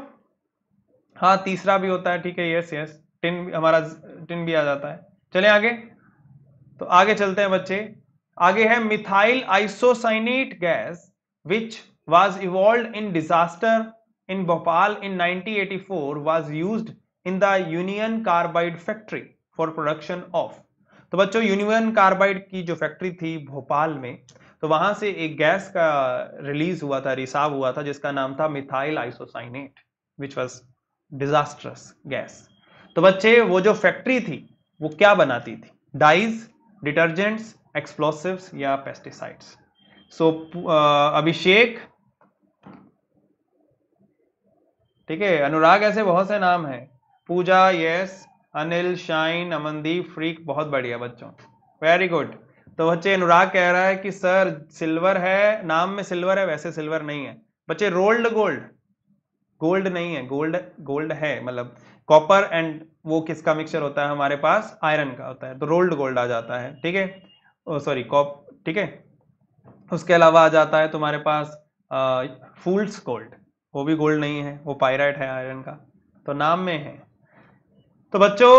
हाँ तीसरा भी होता है ठीक है यस यस टिन हमारा टिन भी आ जाता है चले आगे तो आगे चलते हैं बच्चे आगे है methyl isocyanate gas which was evolve in disaster in Bhopal in 1984 was used in the Union Carbide factory for production of तो बच्चों यूनियन कार्बाइड की जो फैक्ट्री थी भोपाल में तो वहां से एक गैस का रिलीज हुआ था रिसाव हुआ था जिसका नाम था methyl isocyanate which was disastrous gas तो बच्चे वो जो फैक्ट्री थी वो क्या बनाती थी डाइज डिटर्जेंट्स एक्सप्लोसिव्स या पेस्टिसाइड्स सो uh, अभिषेक ठीक है अनुराग ऐसे बहुत से नाम है पूजा यस अनिल शाइन अमनदीप फ्रीक बहुत बढ़िया बच्चों वेरी गुड तो बच्चे अनुराग कह रहा है कि सर सिल्वर है नाम में सिल्वर है वैसे सिल्वर नहीं है बच्चे रोल्ड गोल्ड गोल्ड नहीं है गोल्ड गोल्ड है मतलब कॉपर एंड वो किसका मिक्सचर होता है हमारे पास आयरन का होता है तो रोल्ड गोल्ड आ जाता है ठीक है सॉरी कॉप ठीक है उसके अलावा आ जाता है तुम्हारे पास फूल्स गोल्ड वो भी गोल्ड नहीं है वो पायराइट है आयरन का तो नाम में है तो बच्चों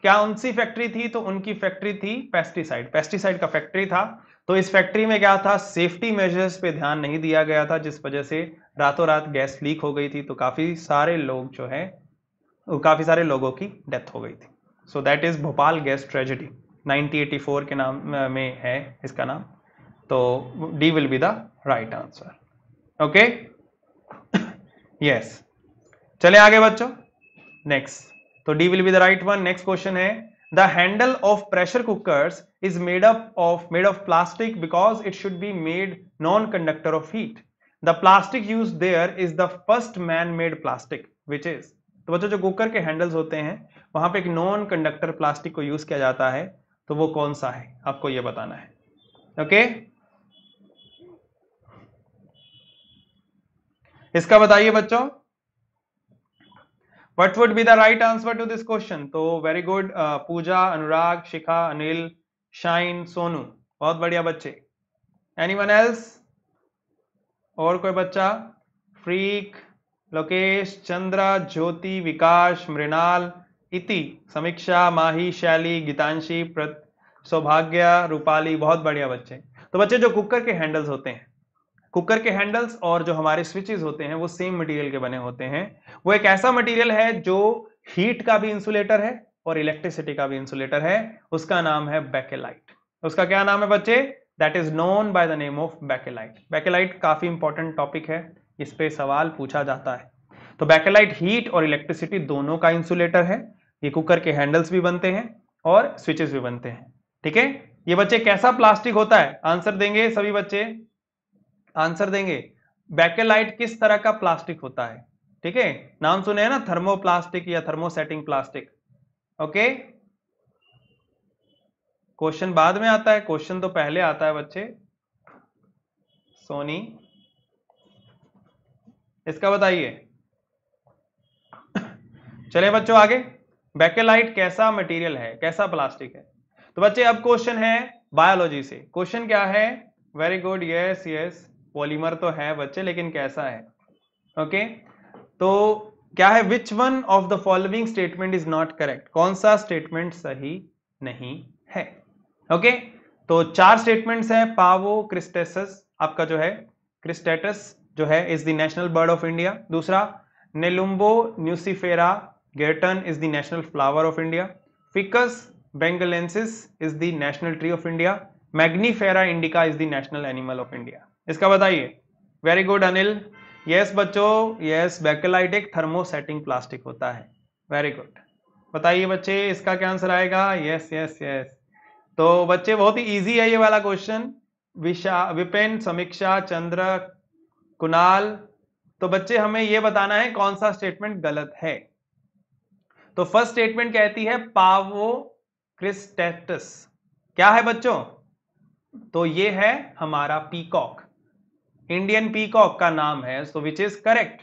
क्या उनसी फैक्ट्री थी तो उनकी फैक्ट्री थी पेस्टिसाइड पेस्टिसाइड का फैक्ट्री था तो इस फैक्ट्री में क्या था सेफ्टी मेजर्स पे ध्यान नहीं दिया गया था जिस वजह से रातों रात गैस लीक हो गई थी तो काफ़ी सारे लोग जो है काफ़ी सारे लोगों की डेथ हो गई थी so that is Bhopal gas tragedy 1984 के नाम में है इसका नाम तो D will be the right answer okay yes चले आगे बच्चों नेक्स्ट तो D will be the right one next question है the handle of pressure cooker is made up of made of plastic because it should be made non conductor of heat the plastic use there is the first man made plastic which is तो बच्चों जो कुकर के हैंडल्स होते हैं वहां पे एक नॉन कंडक्टर प्लास्टिक को यूज किया जाता है तो वो कौन सा है आपको ये बताना है ओके इसका बताइए बच्चों what would be the right answer to this question तो very good uh, Pooja Anurag Shikha Anil Shine Sonu बहुत बढ़िया बच्चे एनी वन एल्स और कोई बच्चा फ्रीक लोकेश चंद्रा ज्योति विकास मृणाल इति समीक्षा माही शैली गीतांशी सौभाग्य रूपाली बहुत बढ़िया बच्चे तो बच्चे जो कुकर के हैंडल्स होते हैं कुकर के हैंडल्स और जो हमारे स्विचेस होते हैं वो सेम मटेरियल के बने होते हैं वो एक ऐसा मटेरियल है जो हीट का भी इंसुलेटर है और इलेक्ट्रिसिटी का भी इंसुलेटर है उसका नाम है बैकेलाइट उसका क्या नाम है बच्चे that is known by the name of Bakelite Bakelite काफी इंपॉर्टेंट टॉपिक है इस पे सवाल पूछा जाता है तो बैकेलाइट हीट और इलेक्ट्रिसिटी दोनों का इंसुलेटर है ये कुकर के हैंडल्स भी बनते हैं और स्विचेस भी बनते हैं ठीक है ये बच्चे कैसा प्लास्टिक होता है आंसर देंगे सभी बच्चे आंसर देंगे बैकेलाइट किस तरह का प्लास्टिक होता है ठीक है नाम सुने हैं ना थर्मोप्लास्टिक या थर्मोसेटिंग प्लास्टिक ओके क्वेश्चन बाद में आता है क्वेश्चन तो पहले आता है बच्चे सोनी इसका बताइए चले बच्चों आगे बैकेलाइट कैसा मटेरियल है कैसा प्लास्टिक है तो बच्चे अब क्वेश्चन है बायोलॉजी से क्वेश्चन क्या है very good yes yes polymer तो है बच्चे लेकिन कैसा है ओके okay? तो क्या है which one of the following statement is not correct कौन सा स्टेटमेंट सही नहीं है ओके okay? तो चार स्टेटमेंट्स हैं पावो क्रिस्टेसस आपका जो है क्रिस्टेटस जो है is the national bird of India दूसरा Nelumbo nucifera Ghertan is the national flower of India. Ficus bengalensis is the national tree of India. Magnifera indica is the national animal of India. इसका बताइए वेरी गुड अनिल यस बच्चों यस एक थर्मोसेटिंग प्लास्टिक होता है वेरी गुड बताइए बच्चे इसका क्या आंसर आएगा यस यस यस तो बच्चे बहुत ही इजी है ये वाला क्वेश्चन विशा विपिन समीक्षा चंद्र कुणाल तो बच्चे हमें ये बताना है कौन सा स्टेटमेंट गलत है तो फर्स्ट स्टेटमेंट कहती है पावो क्रिस्टेटस क्या है बच्चों तो ये है हमारा पीकॉक इंडियन पीकॉक का नाम है so which is correct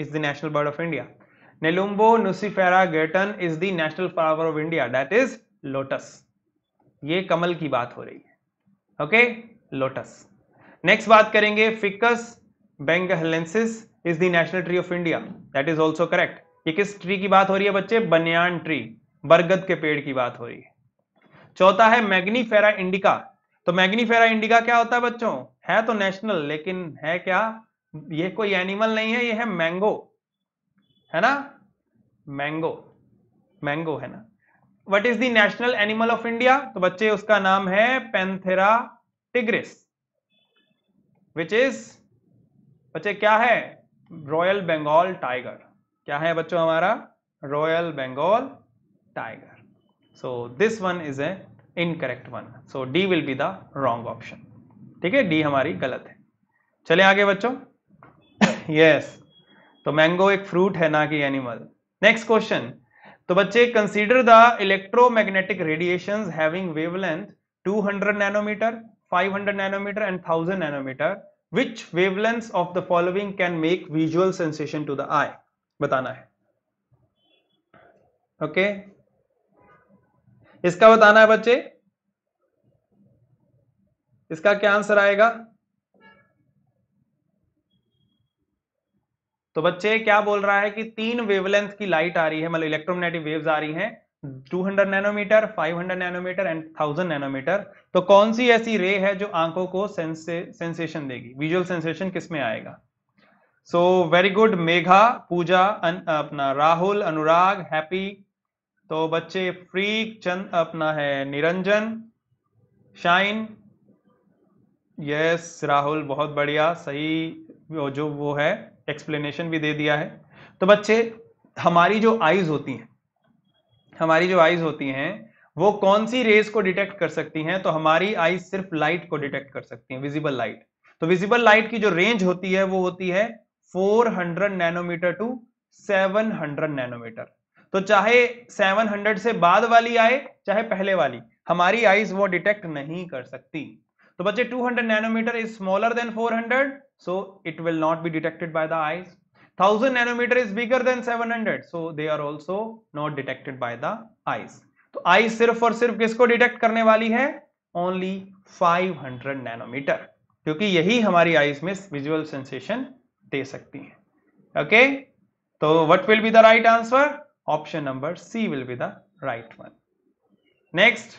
is the national bird of India Nelumbo nucifera Gaertn is the national flower of India that is lotus ये कमल की बात हो रही है ओके लोटस नेक्स्ट बात करेंगे Ficus benghalensis is the national tree of India that is also correct ये किस ट्री की बात हो रही है बच्चे बनियान ट्री बरगद के पेड़ की बात हो रही है चौथा है मैग्नीफेरा इंडिका तो मैग्नीफेरा इंडिका क्या होता है बच्चों है तो नेशनल लेकिन है क्या ये कोई एनिमल नहीं है ये है मैंगो है ना मैंगो मैंगो है ना what is the national animal of India तो बच्चे उसका नाम है पेंथेरा टिग्रिस विच इज बच्चे क्या है रॉयल बंगाल टाइगर क्या है बच्चों हमारा royal Bengal tiger so this one is a incorrect one so D will be the wrong option ठीक है डी हमारी गलत है चले आगे बच्चों यस yes. तो मैंगो एक फ्रूट है ना कि एनिमल नेक्स्ट क्वेश्चन तो बच्चे consider the electromagnetic radiations having wavelength 200 nanometre 500 nanometre and 1000 nanometre which wavelengths of the following can make visual sensation to the eye बताना है ओके इसका बताना है बच्चे इसका क्या आंसर आएगा तो बच्चे क्या बोल रहा है कि तीन वेवलेंथ की लाइट आ रही है मतलब इलेक्ट्रोमैग्नेटिक वेव्स आ रही हैं 200 नैनोमीटर 500 नैनोमीटर एंड 1000 नैनोमीटर तो कौन सी ऐसी रे है जो आंखों को सेंसे, सेंसेशन देगी विजुअल सेंसेशन किसमें आएगा so very good Megha Pooja अन, अपना राहुल अनुराग हैप्पी तो बच्चे फ्रीक चंद uh, अपना है निरंजन शाइन यस राहुल बहुत बढ़िया सही जो वो है एक्सप्लेनेशन भी दे दिया है तो बच्चे हमारी जो आईज होती हैं हमारी जो आईज होती हैं वो कौन सी रेज को डिटेक्ट कर सकती हैं तो हमारी आईज सिर्फ लाइट को डिटेक्ट कर सकती हैं विजिबल लाइट तो विजिबल लाइट की जो रेंज होती है वो होती है 400 नैनोमीटर टू 700 नैनोमीटर तो चाहे 700 से बाद वाली आए चाहे पहले वाली हमारी आईज वो डिटेक्ट नहीं कर सकती तो बच्चे 200 nanometre is smaller than 400 so it will not be detected by the eyes 1000 nanometre is bigger than 700 so they are also not detected by the eyes तो आई सिर्फ और सिर्फ किसको डिटेक्ट करने वाली है ओनली 500 नैनोमीटर क्योंकि यही हमारी आईज में विजुअल सेंसेशन दे सकती हैं ओके तो what will be the right answer option number C will be the right one next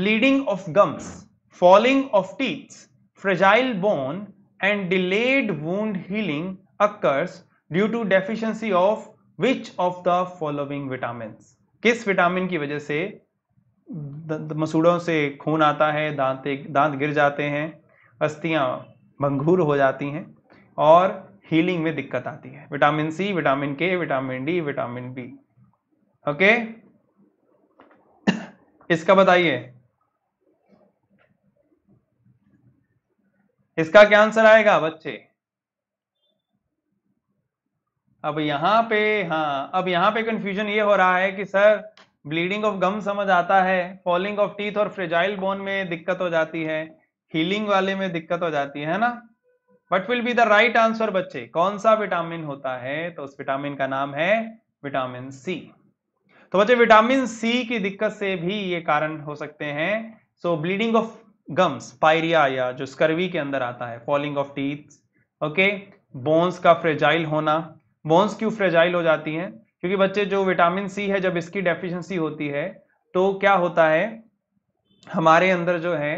bleeding of gums falling of teeth fragile bone and delayed wound healing occurs due to deficiency of which of the following vitamin किस विटामिन की वजह से मसूड़ों से खून आता है दांत दांत गिर जाते हैं अस्थियां भंगूर हो जाती हैं और हीलिंग में दिक्कत आती है vitamin C vitamin K vitamin D vitamin B okay इसका बताइए इसका क्या आंसर आएगा बच्चे अब यहां पे हाँ अब यहां पे कंफ्यूजन ये हो रहा है कि सर ब्लीडिंग ऑफ गम समझ आता है फॉलिंग ऑफ टीथ और फ्रेजाइल बोन में दिक्कत हो जाती है हीलिंग वाले में दिक्कत हो जाती है ना what will be the right answer बच्चे कौन सा विटामिन होता है तो उस विटामिन का नाम है विटामिन सी तो बच्चे विटामिन सी की दिक्कत से भी ये कारण हो सकते हैं so bleeding of gums pyorrhoea या जो स्कर्वी के अंदर आता है falling of teeth okay bones का फ्रेजाइल होना बोन्स क्यों फ्रेजाइल हो जाती हैं क्योंकि बच्चे जो विटामिन सी है जब इसकी डेफिशिएंसी होती है तो क्या होता है हमारे अंदर जो है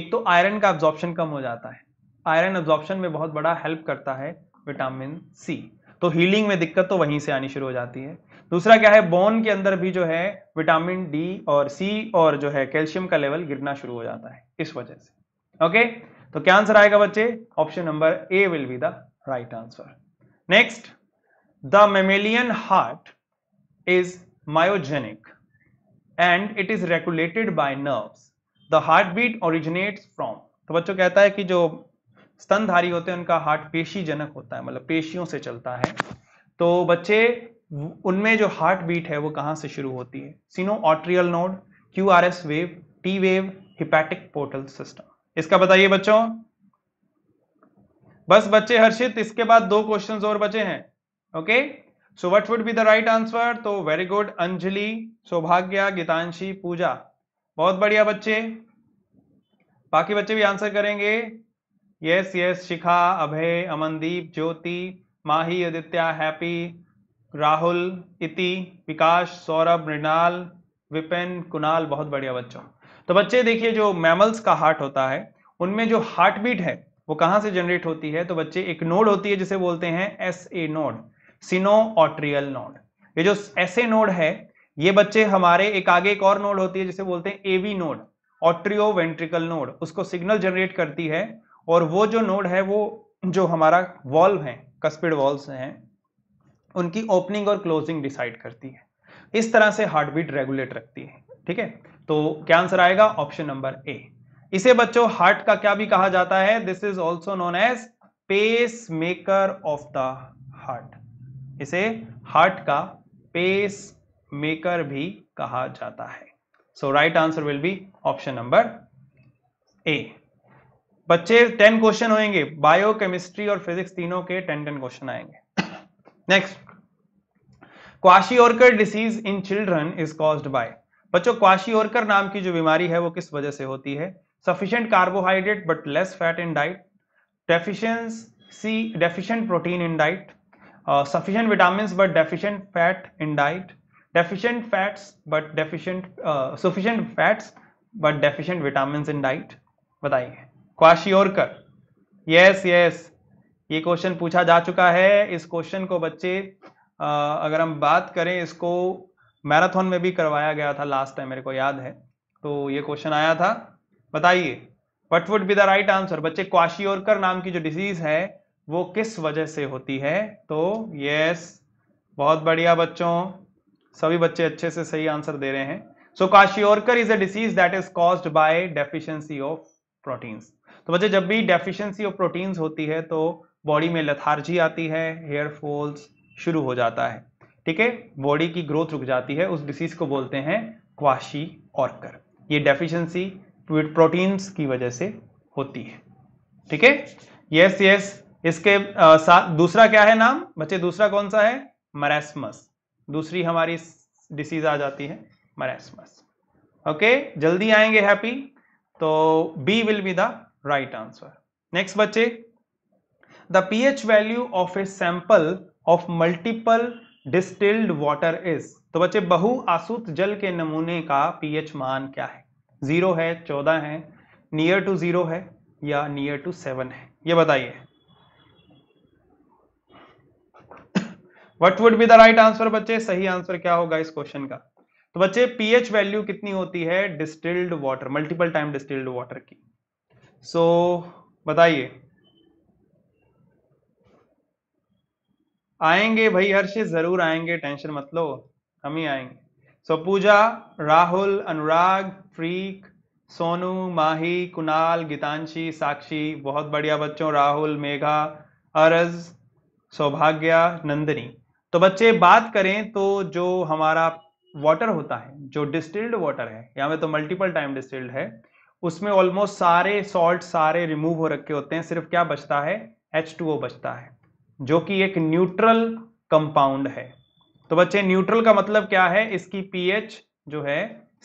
एक तो आयरन का एब्जॉर्प्शन कम हो जाता है आयरन एब्जॉर्प्शन में बहुत बड़ा हेल्प करता है विटामिन सी तो हीलिंग में दिक्कत तो वहीं से आनी शुरू हो जाती है दूसरा क्या है बोन के अंदर भी जो है विटामिन डी और सी और जो है कैल्शियम का लेवल गिरना शुरू हो जाता है इस वजह से ओके तो क्या आंसर आएगा बच्चे option number A will be the right answer next the mammalian heart is myogenic and it is regulated by nerves the heart beat originates from तो बच्चों कहता है कि जो स्तनधारी होते हैं उनका हार्ट पेशी जनक होता है मतलब पेशियों से चलता है तो बच्चे उनमें जो हार्ट बीट है वो कहां से शुरू होती है sino atrial node Q R S wave T wave hepatic portal system इसका बताइए बच्चों बस बच्चे हर्षित इसके बाद दो क्वेश्चंस और बचे हैं okay so what would be the right answer तो वेरी गुड अंजलि सौभाग्य गीतांशी पूजा बहुत बढ़िया बच्चे बाकी बच्चे भी आंसर करेंगे यस यस शिखा अभय अमनदीप ज्योति माही आदित्या हैप्पी राहुल इति विकास सौरभ मृणाल विपिन कुणाल बहुत बढ़िया बच्चों तो बच्चे देखिए जो मैमल्स का हार्ट होता है उनमें जो हार्ट बीट है वो कहां से जनरेट होती है तो बच्चे एक नोड होती है जिसे बोलते हैं S A node sino atrial node ये जो एस ए नोड है ये बच्चे हमारे एक आगे एक और नोड होती है जिसे बोलते हैं AV node atrio ventricular node उसको सिग्नल जनरेट करती है और वो जो नोड है वो जो हमारा वॉल्व है कस्पिड वॉल्व हैं उनकी ओपनिंग और क्लोजिंग डिसाइड करती है इस तरह से हार्ट बीट रेगुलेट रखती है ठीक है तो क्या आंसर आएगा ऑप्शन नंबर ए इसे बच्चों हार्ट का क्या भी कहा जाता है this is also known as pacemaker of the heart इसे हार्ट का पेस मेकर भी कहा जाता है so right answer will be option number A बच्चे टेन क्वेश्चन होंगे बायो केमिस्ट्री और फिजिक्स तीनों के टेन टेन क्वेश्चन आएंगे next kwashiorkor disease in children is caused by बच्चों क्वाशी ओरकर नाम की जो बीमारी है वो किस वजह से होती है sufficient carbohydrate but less fat in diet C deficient protein in diet sufficient vitamin but deficient fat in diet deficient fats but deficient sufficient fats but deficient vitamin in diet बताइए क्वाशियोरकर यस यस ये क्वेश्चन पूछा जा चुका है इस क्वेश्चन को बच्चे आ, अगर हम बात करें इसको मैराथन में भी करवाया गया था लास्ट टाइम मेरे को याद है तो ये क्वेश्चन आया था बताइए what would be the right answer बच्चे क्वाशियोरकर नाम की जो डिजीज है वो किस वजह से होती है तो यस बहुत बढ़िया बच्चों सभी बच्चे अच्छे से सही आंसर दे रहे हैं so kwashiorkor is a disease that is caused by deficiency of proteins तो बच्चे जब भी डेफिशिएंसी ऑफ प्रोटीन्स होती है तो बॉडी में लथार्जी आती है हेयर फॉल्स शुरू हो जाता है ठीक है बॉडी की ग्रोथ रुक जाती है उस डिसीज को बोलते हैं क्वाशी ऑर्कर ये डेफिशिएंसी प्रोटीन्स की वजह से होती है ठीक है यस यस इसके साथ दूसरा क्या है नाम बच्चे दूसरा कौन सा है मरेस्मस दूसरी हमारी डिसीज आ जाती है मरेस्मस ओके जल्दी आएंगे हैप्पी तो B will be the answer next बच्चे the P H value of a sample of multiple distilled water is तो बच्चे बहु आसूत जल के नमूने का पीएच मान क्या है जीरो है चौदह है नियर टू जीरो है या नियर टू सेवन है ये बताइए what would be the right answer बच्चे सही आंसर क्या होगा इस क्वेश्चन का तो बच्चे पीएच वैल्यू कितनी होती है distilled water multiple time distilled water की सो so, बताइए आएंगे भाई हर्षित जरूर आएंगे टेंशन मत लो हम ही आएंगे so so, Pooja Rahul Anurag Freak Sonu Mahi Kunal Geetanshi Sakshi बहुत बढ़िया बच्चों राहुल मेघा अरज सौभाग्या नंदिनी तो बच्चे बात करें तो जो हमारा वाटर होता है जो डिस्टिल्ड वाटर है यहाँ में तो मल्टीपल टाइम डिस्टिल्ड है उसमें ऑलमोस्ट सारे सॉल्ट सारे रिमूव हो रखे होते हैं सिर्फ क्या बचता है एच बचता है जो कि एक न्यूट्रल कंपाउंड है तो बच्चे न्यूट्रल का मतलब क्या है इसकी पीएच जो है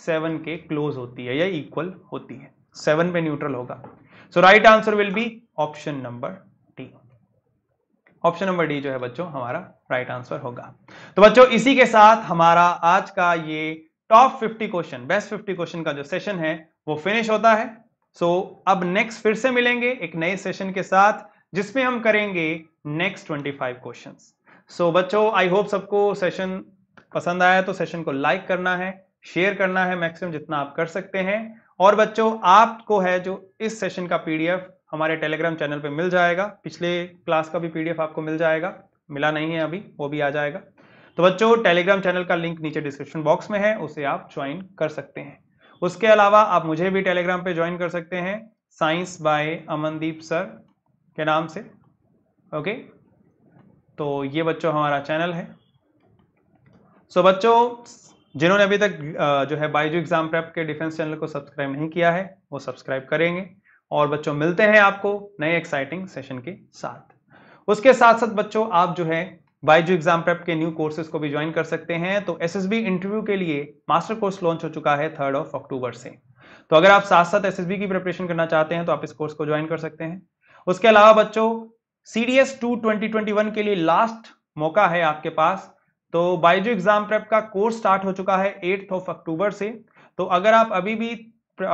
सेवन के क्लोज होती है या इक्वल होती है सेवन पे न्यूट्रल होगा so right answer will be option number D option number D जो है बच्चों हमारा राइट right आंसर होगा तो बच्चों इसी के साथ हमारा आज का ये टॉप 50 क्वेश्चन बेस्ट 50 क्वेश्चन का जो सेशन है वो फिनिश होता है सो so, अब नेक्स्ट फिर से मिलेंगे एक नए सेशन के साथ जिसमें हम करेंगे नेक्स्ट 25 क्वेश्चन सो बच्चों आई होप सबको सेशन पसंद आया तो सेशन को लाइक करना है शेयर करना है मैक्सिमम जितना आप कर सकते हैं और बच्चों आपको है जो इस सेशन का पीडीएफ हमारे टेलीग्राम चैनल पे मिल जाएगा पिछले क्लास का भी पीडीएफ आपको मिल जाएगा मिला नहीं है अभी वो भी आ जाएगा तो बच्चों टेलीग्राम चैनल का लिंक नीचे डिस्क्रिप्शन बॉक्स में है उसे आप ज्वाइन कर सकते हैं उसके अलावा आप मुझे भी टेलीग्राम पे ज्वाइन कर सकते हैं साइंस बाय अमनदीप सर के नाम से ओके तो ये बच्चों हमारा चैनल है सो so, बच्चों जिन्होंने अभी तक जो है बायजू एग्जाम प्रेप के डिफेंस चैनल को सब्सक्राइब नहीं किया है वो सब्सक्राइब करेंगे और बच्चों मिलते हैं आपको नए एक्साइटिंग सेशन के साथ उसके साथ साथ बच्चों आप जो है बायजू एग्जाम प्रेप के न्यू कोर्सेज को भी ज्वाइन कर सकते हैं तो एस इंटरव्यू के लिए मास्टर कोर्स लॉन्च हो चुका है थर्ड ऑफ अक्टूबर से तो अगर आप साथ साथ एस की प्रिपरेशन करना चाहते हैं तो आप इस कोर्स को ज्वाइन कर सकते हैं उसके अलावा बच्चों सी डी एस टू के लिए लास्ट मौका है आपके पास तो बायजू एग्जाम प्रेप का कोर्स स्टार्ट हो चुका है एट्थ ऑफ अक्टूबर से तो अगर आप अभी भी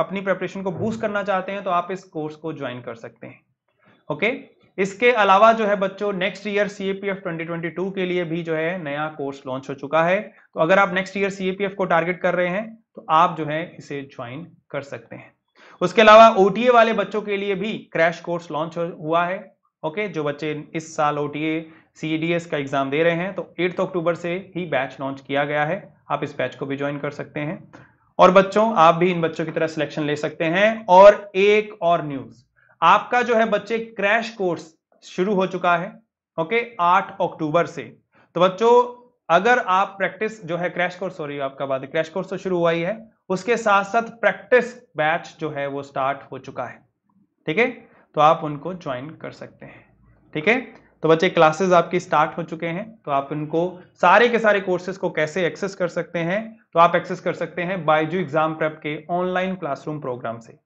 अपनी प्रिपरेशन को बूस्ट करना चाहते हैं तो आप इस कोर्स को ज्वाइन कर सकते हैं ओके okay? इसके अलावा जो है बच्चों नेक्स्ट ईयर सीएपीएफ 2022 के लिए भी जो है नया कोर्स लॉन्च हो चुका है तो अगर आप नेक्स्ट ईयर सीएपीएफ को टारगेट कर रहे हैं तो आप जो है इसे ज्वाइन कर सकते हैं उसके अलावा ओटीए वाले बच्चों के लिए भी क्रैश कोर्स लॉन्च हुआ है ओके जो बच्चे इस साल ओटीए सीईडीएस e का एग्जाम दे रहे हैं तो एट्थ अक्टूबर से ही बैच लॉन्च किया गया है आप इस बैच को भी ज्वाइन कर सकते हैं और बच्चों आप भी इन बच्चों की तरह सिलेक्शन ले सकते हैं और एक और न्यूज़ आपका जो है बच्चे क्रैश कोर्स शुरू हो चुका है ओके आठ अक्टूबर से तो बच्चों अगर आप प्रैक्टिस जो है क्रैश कोर्स सॉरी आपका बात क्रैश कोर्स तो शुरू हुआ ही है उसके साथ साथ प्रैक्टिस बैच जो है वो स्टार्ट हो चुका है ठीक है तो आप उनको ज्वाइन कर सकते हैं ठीक है तो बच्चे क्लासेस आपकी स्टार्ट हो चुके हैं तो आप उनको सारे के सारे कोर्सेज को कैसे एक्सेस कर सकते हैं तो आप एक्सेस कर सकते हैं बायजू एग्जाम प्रेप के ऑनलाइन क्लासरूम प्रोग्राम से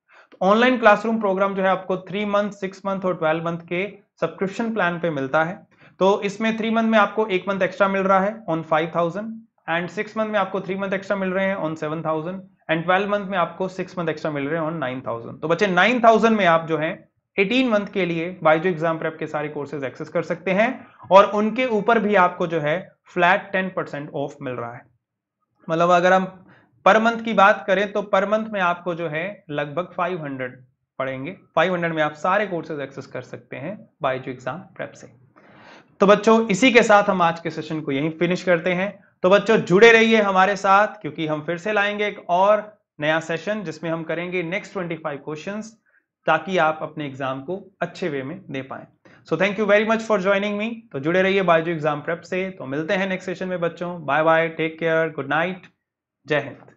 ऑनलाइन क्लासरूम प्रोग्राम जो है आपको थ्री मंथ सिक्स मंथ और ट्वेल्व मंथ के सब्सक्रिप्शन प्लान पे मिलता है तो इसमें थ्री मंथ में आपको एक मंथ एक्स्ट्रा मिल रहा है on five thousand and six month में आपको थ्री मंथ एक्स्ट्रा मिल रहे हैं on seven thousand and twelve month में आपको सिक्स मंथ एक्स्ट्रा मिल रहे हैं ऑन नाइन थाउजेंड तो बच्चे नाइन थाउजेंड में आप जो है एटीन मंथ के लिए बाइजो एग्जाम पर आपके सारे कोर्सेज एक्सेस कर सकते हैं और उनके ऊपर भी आपको जो है फ्लैट टेन परसेंट ऑफ मिल रहा है मतलब अगर हम पर मंथ की बात करें तो पर मंथ में आपको जो है लगभग 500 पढ़ेंगे 500 में आप सारे कोर्सेज एक्सेस कर सकते हैं जू एग्जाम प्रेप से तो बच्चों इसी के साथ हम आज के सेशन को यहीं फिनिश करते हैं तो बच्चों जुड़े रहिए हमारे साथ क्योंकि हम फिर से लाएंगे एक और नया सेशन जिसमें हम करेंगे नेक्स्ट 25 क्वेश्चंस ताकि आप अपने एग्जाम को अच्छे वे में दे पाए so thank you very much for joining me तो जुड़े रहिए बायजू एग्जाम प्रेप से तो मिलते हैं नेक्स्ट सेशन में बच्चों bye bye take care good night जय हिंद